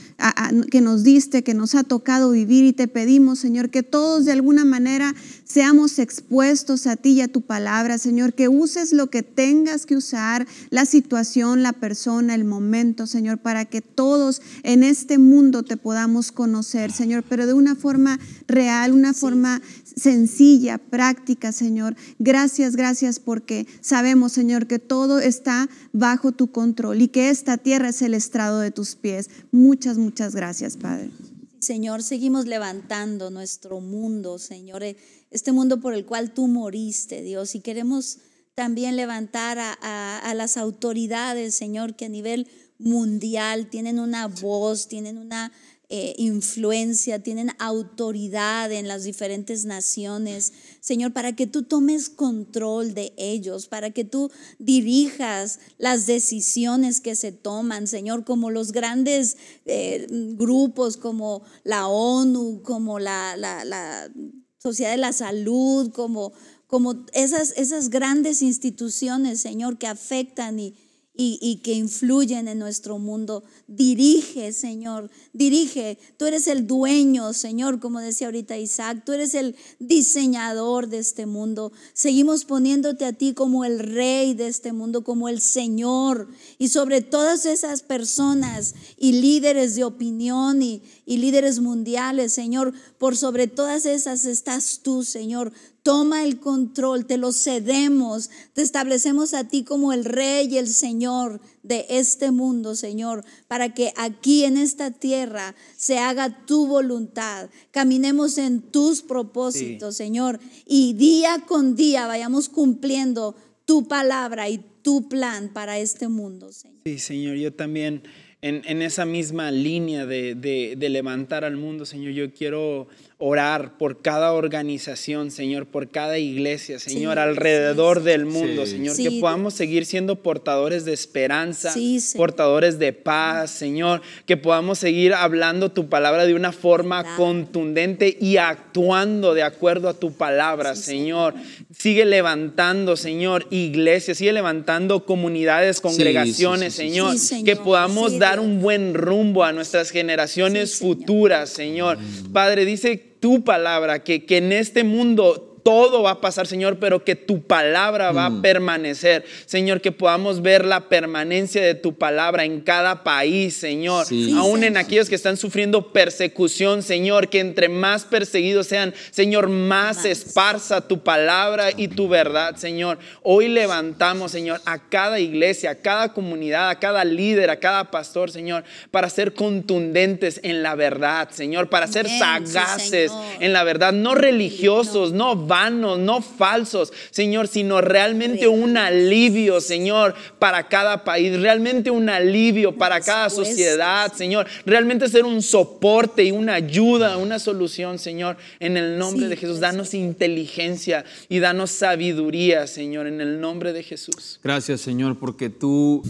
que nos diste, que nos ha tocado vivir y te pedimos, Señor, que todos de alguna manera seamos expuestos a ti y a tu palabra, Señor, que uses lo que tengas que usar, la situación, la persona, el momento, Señor para que todos en este mundo te podamos conocer, ah. Señor, pero de una forma real, una forma sencilla, práctica, Señor. Gracias, gracias, porque sabemos, Señor, que todo está bajo tu control y que esta tierra es el estrado de tus pies. Muchas, muchas gracias, Padre. Señor, seguimos levantando nuestro mundo, Señor, eh, este mundo por el cual tú moriste, Dios, y queremos también levantar a las autoridades, Señor, que a nivel mundial, tienen una voz, tienen una eh, influencia, tienen autoridad en las diferentes naciones. Señor, para que tú tomes control de ellos, para que tú dirijas las decisiones que se toman, Señor, como los grandes eh, grupos, como la ONU, como la, la Sociedad de la Salud, como como esas, esas grandes instituciones, Señor, que afectan y, y, que influyen en nuestro mundo. Dirige, Señor, dirige. Tú eres el dueño, Señor, como decía ahorita Isaac, tú eres el diseñador de este mundo. Seguimos poniéndote a ti como el rey de este mundo, como el Señor, y sobre todas esas personas y líderes de opinión y, y líderes mundiales, Señor, por sobre todas esas estás tú, Señor. Toma el control, te lo cedemos, te establecemos a ti como el Rey y el Señor de este mundo, Señor, para que aquí en esta tierra se haga tu voluntad, caminemos en tus propósitos, Señor, y día con día vayamos cumpliendo tu palabra y tu plan para este mundo, Señor. Sí, Señor, yo también en, esa misma línea de levantar al mundo, Señor. Yo quiero orar por cada organización, Señor, por cada iglesia, Señor, alrededor del mundo, Señor, que podamos seguir siendo portadores de esperanza, portadores de paz, Señor, que podamos seguir hablando tu palabra de una forma contundente y actuando de acuerdo a tu palabra, Señor. Sigue levantando, Señor, iglesias, sigue levantando comunidades, congregaciones, señor, que podamos dar un buen rumbo a nuestras generaciones futuras, Señor. Mm. Padre, dice que tu palabra, que, que en este mundo todo va a pasar, Señor, pero que tu palabra va a mm. permanecer. Señor, que podamos ver la permanencia de tu palabra en cada país, Señor. Aún en aquellos que están sufriendo persecución, Señor, que entre más perseguidos sean, Señor, más, esparza tu palabra y tu verdad, Señor. Hoy levantamos, Señor, a cada iglesia, a cada comunidad, a cada líder, a cada pastor, Señor, para ser contundentes en la verdad, Señor, para ser sagaces en la verdad, no religiosos, no, no no falsos, Señor, sino realmente un alivio, Señor, para cada país, realmente un alivio para cada sociedad, Señor, realmente ser un soporte y una ayuda, una solución, Señor, en el nombre de Jesús. Danos inteligencia y danos sabiduría, Señor, en el nombre de Jesús. Gracias, Señor, porque tú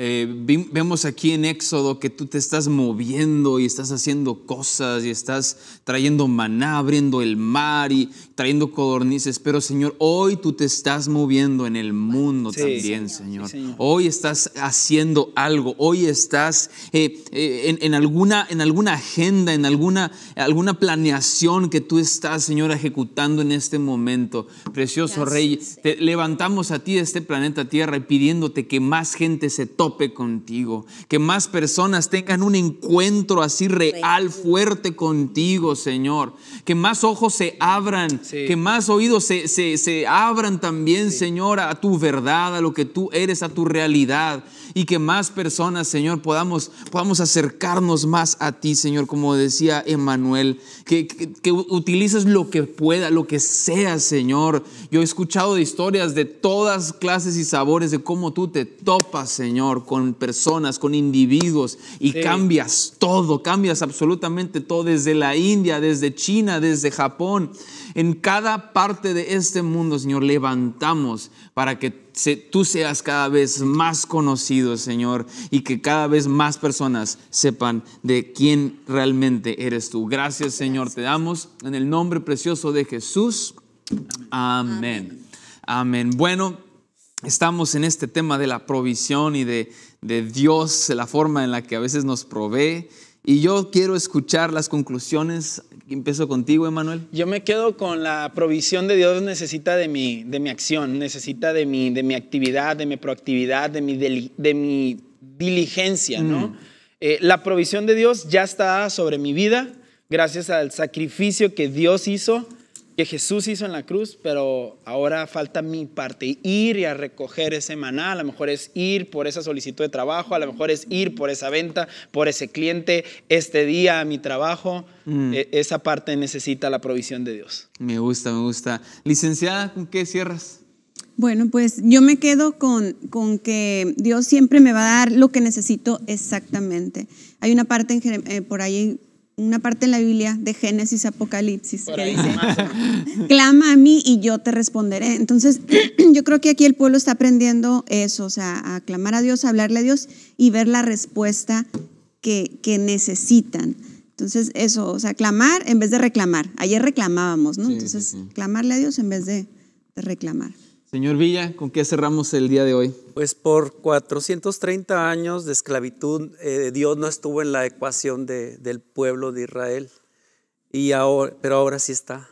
eh, vemos aquí en Éxodo que tú te estás moviendo y estás haciendo cosas y estás trayendo maná, abriendo el mar y trayendo codornices, pero Señor, hoy tú te estás moviendo en el mundo también, señor, Hoy estás haciendo algo, hoy estás eh, eh, en, alguna, en alguna agenda, en alguna, alguna planeación que tú estás, Señor, ejecutando en este momento. Precioso Rey, te levantamos a ti de este planeta Tierra y pidiéndote que más gente se tome contigo, que más personas tengan un encuentro así real, fuerte contigo, Señor, que más ojos se abran, que más oídos se, abran también, Señor, a tu verdad, a lo que tú eres, a tu realidad, y que más personas, Señor, podamos, podamos acercarnos más a ti, Señor, como decía Emanuel, que, que utilices lo que pueda, lo que sea, Señor. Yo he escuchado de historias de todas clases y sabores de cómo tú te topas, Señor con personas, con individuos, y cambias todo, cambias absolutamente todo, desde la India, desde China, desde Japón, en cada parte de este mundo, Señor, levantamos para que tú seas cada vez más conocido, Señor, y que cada vez más personas sepan de quién realmente eres tú. Gracias, Señor, te damos en el nombre precioso de Jesús. Amén. Amén. Amén. Bueno estamos en este tema de la provisión y de, Dios, la forma en la que a veces nos provee. Y yo quiero escuchar las conclusiones. Empiezo contigo, Emanuel. Yo me quedo con la provisión de Dios necesita de mi, de mi acción, necesita de mi, actividad, de mi proactividad, de mi, de mi diligencia, mm. eh, la provisión de Dios ya está sobre mi vida gracias al sacrificio que Dios hizo que Jesús hizo en la cruz, pero ahora falta mi parte, ir y a recoger ese maná, a lo mejor es ir por esa solicitud de trabajo, a lo mejor es ir por esa venta, por ese cliente, este día a mi trabajo, mm. e, esa parte necesita la provisión de Dios. Me gusta, me gusta. Licenciada, ¿con qué cierras? Bueno, pues yo me quedo con, con que Dios siempre me va a dar lo que necesito exactamente. Hay una parte eh, por ahí una parte en la Biblia de Génesis, Apocalipsis, que dice, clama a mí y yo te responderé. Entonces, yo creo que aquí el pueblo está aprendiendo eso, o sea, a clamar a Dios, a hablarle a Dios y ver la respuesta que, que necesitan. Entonces, eso, o sea, clamar en vez de reclamar. Ayer reclamábamos, ¿no? Entonces, clamarle a Dios en vez de reclamar. Señor Villa, ¿con qué cerramos el día de hoy? Pues por 430 años de esclavitud, eh, Dios no estuvo en la ecuación de, del pueblo de Israel, y ahora, pero ahora sí está.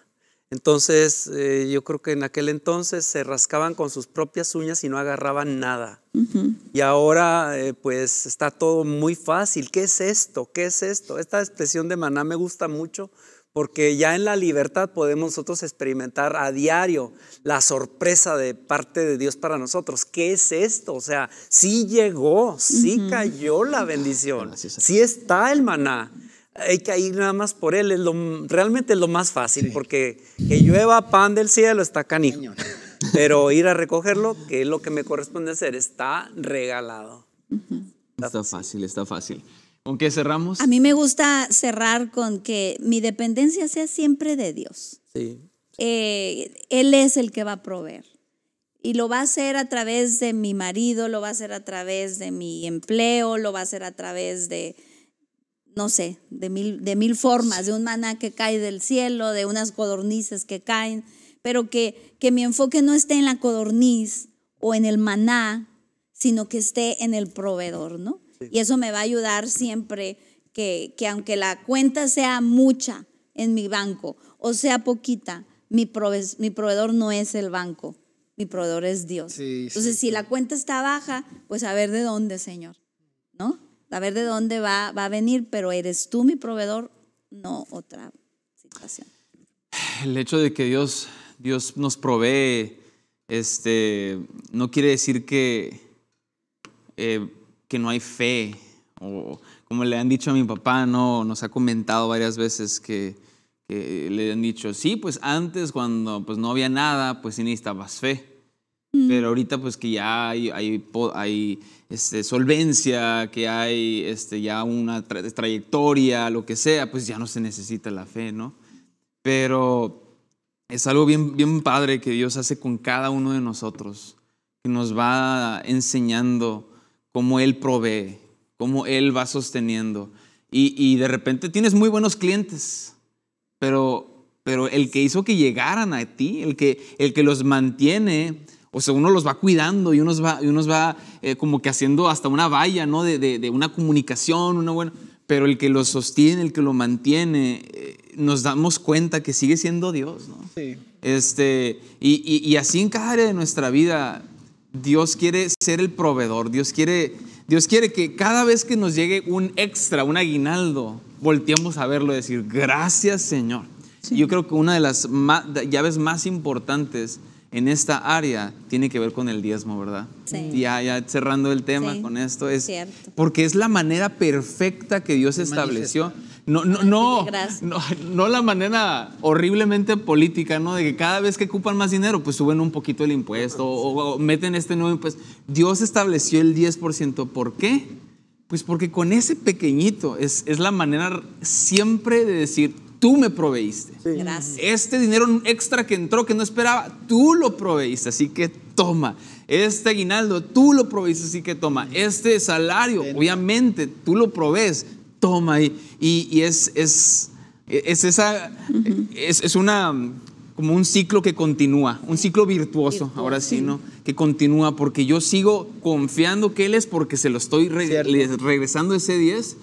Entonces, eh, yo creo que en aquel entonces se rascaban con sus propias uñas y no agarraban nada. Y ahora, eh, pues, está todo muy fácil. ¿Qué es esto? ¿Qué es esto? Esta expresión de maná me gusta mucho porque ya en la libertad podemos nosotros experimentar a diario la sorpresa de parte de Dios para nosotros. ¿Qué es esto? O sea, sí llegó, sí cayó la bendición, sí está el maná. Hay que ir nada más por él, es lo, realmente es lo más fácil, porque que llueva pan del cielo está canijo. Pero ir a recogerlo, que es lo que me corresponde hacer, está regalado. Está fácil, está fácil. ¿Con qué cerramos? A mí me gusta cerrar con que mi dependencia sea siempre de Dios. Sí. Eh, él es el que va a proveer. Y lo va a hacer a través de mi marido, lo va a hacer a través de mi empleo, lo va a hacer a través de, no sé, de mil, de mil formas, de un maná que cae del cielo, de unas codornices que caen, pero que, que mi enfoque no esté en la codorniz o en el maná, sino que esté en el proveedor, ¿no? Y eso me va a ayudar siempre que, aunque la cuenta sea mucha en mi banco o sea poquita, mi, mi proveedor no es el banco, mi proveedor es Dios. Entonces, si la cuenta está baja, pues a ver de dónde, Señor, ¿no? A ver de dónde va, a venir, pero eres tú mi proveedor, no otra situación. El hecho de que Dios, Dios nos provee, este, no quiere decir que eh, que no hay fe, o como le han dicho a mi papá, no, nos ha comentado varias veces que, le han dicho, sí, pues antes cuando pues no había nada, pues sí necesitabas fe. Mm. Pero ahorita pues que ya hay, hay, este, solvencia, que hay este, ya una trayectoria, lo que sea, pues ya no se necesita la fe, ¿no? Pero es algo bien, bien padre que Dios hace con cada uno de nosotros, que nos va enseñando cómo Él provee, cómo Él va sosteniendo. Y, de repente tienes muy buenos clientes, pero, pero el que hizo que llegaran a ti, el que, el que los mantiene, o sea, uno los va cuidando y uno va, y unos va eh, como que haciendo hasta una valla, ¿no? De, una comunicación, una buena... Pero el que los sostiene, el que lo mantiene, eh, nos damos cuenta que sigue siendo Dios, ¿no? Este, y, y, y así en cada área de nuestra vida, Dios quiere ser el proveedor, Dios quiere, Dios quiere que cada vez que nos llegue un extra, un aguinaldo, volteemos a verlo y decir, gracias Señor. Yo creo que una de las llaves más importantes en esta área tiene que ver con el diezmo, ¿verdad? Sí. Ya, cerrando el tema con esto, es porque es la manera perfecta que Dios estableció. No, no, no, no, la manera horriblemente política, ¿no? De que cada vez que ocupan más dinero, pues suben un poquito el impuesto o, meten este nuevo impuesto. Dios estableció el 10%. ¿Por qué? Pues porque con ese pequeñito es, es la manera siempre de decir, tú me proveíste. Gracias. Este dinero extra que entró que no esperaba, tú lo proveíste, así que toma. Este aguinaldo, tú lo proveíste, así que toma. Este salario, obviamente, tú lo provees toma y, y, es, es, es, esa, es, una, como un ciclo que continúa, un ciclo virtuoso, ahora sí, ¿no? Que continúa porque yo sigo confiando que Él es porque se lo estoy regresando ese 10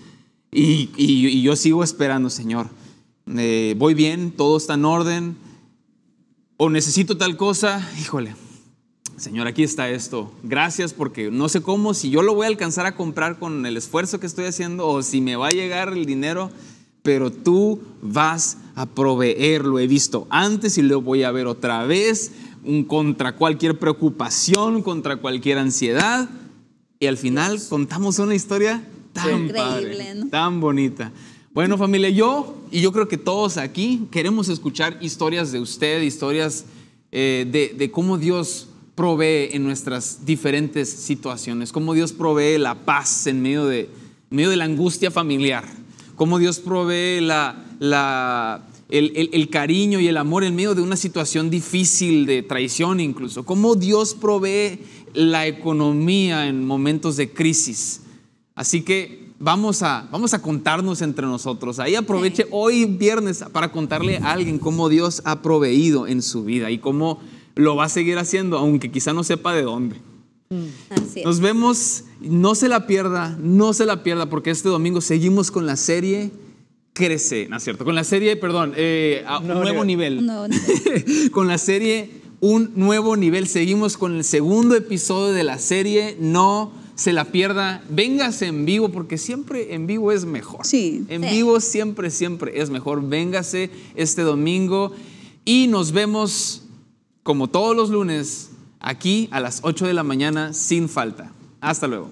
y, yo sigo esperando, Señor. Eh, voy bien, todo está en orden, o necesito tal cosa, híjole, Señor, aquí está esto. Gracias porque no sé cómo, si yo lo voy a alcanzar a comprar con el esfuerzo que estoy haciendo o si me va a llegar el dinero, pero tú vas a proveer. Lo he visto antes y lo voy a ver otra vez un, contra cualquier preocupación, contra cualquier ansiedad. Y al final contamos una historia tan Increíble, tan bonita. Bueno, familia, yo y yo creo que todos aquí queremos escuchar historias de usted, historias eh, de cómo Dios provee en nuestras diferentes situaciones, cómo Dios provee la paz en medio de, medio de la angustia familiar, cómo Dios provee la, el, cariño y el amor en medio de una situación difícil de traición incluso, cómo Dios provee la economía en momentos de crisis. Así que vamos a, vamos a contarnos entre nosotros. Ahí aproveche hoy viernes para contarle a alguien cómo Dios ha proveído en su vida y cómo lo va a seguir haciendo, aunque quizá no sepa de dónde. Mm, nos vemos, no se la pierda, no se la pierda, porque este domingo seguimos con la serie Crece, ¿no es cierto? Con la serie, perdón, eh, a un nuevo nivel. con la serie Un Nuevo Nivel, seguimos con el segundo episodio de la serie No se la pierda, véngase en vivo, porque siempre en vivo es mejor. Sí. En vivo siempre, siempre es mejor. Véngase este domingo y nos vemos como todos los lunes, aquí a las 8 de la mañana, sin falta. Hasta luego.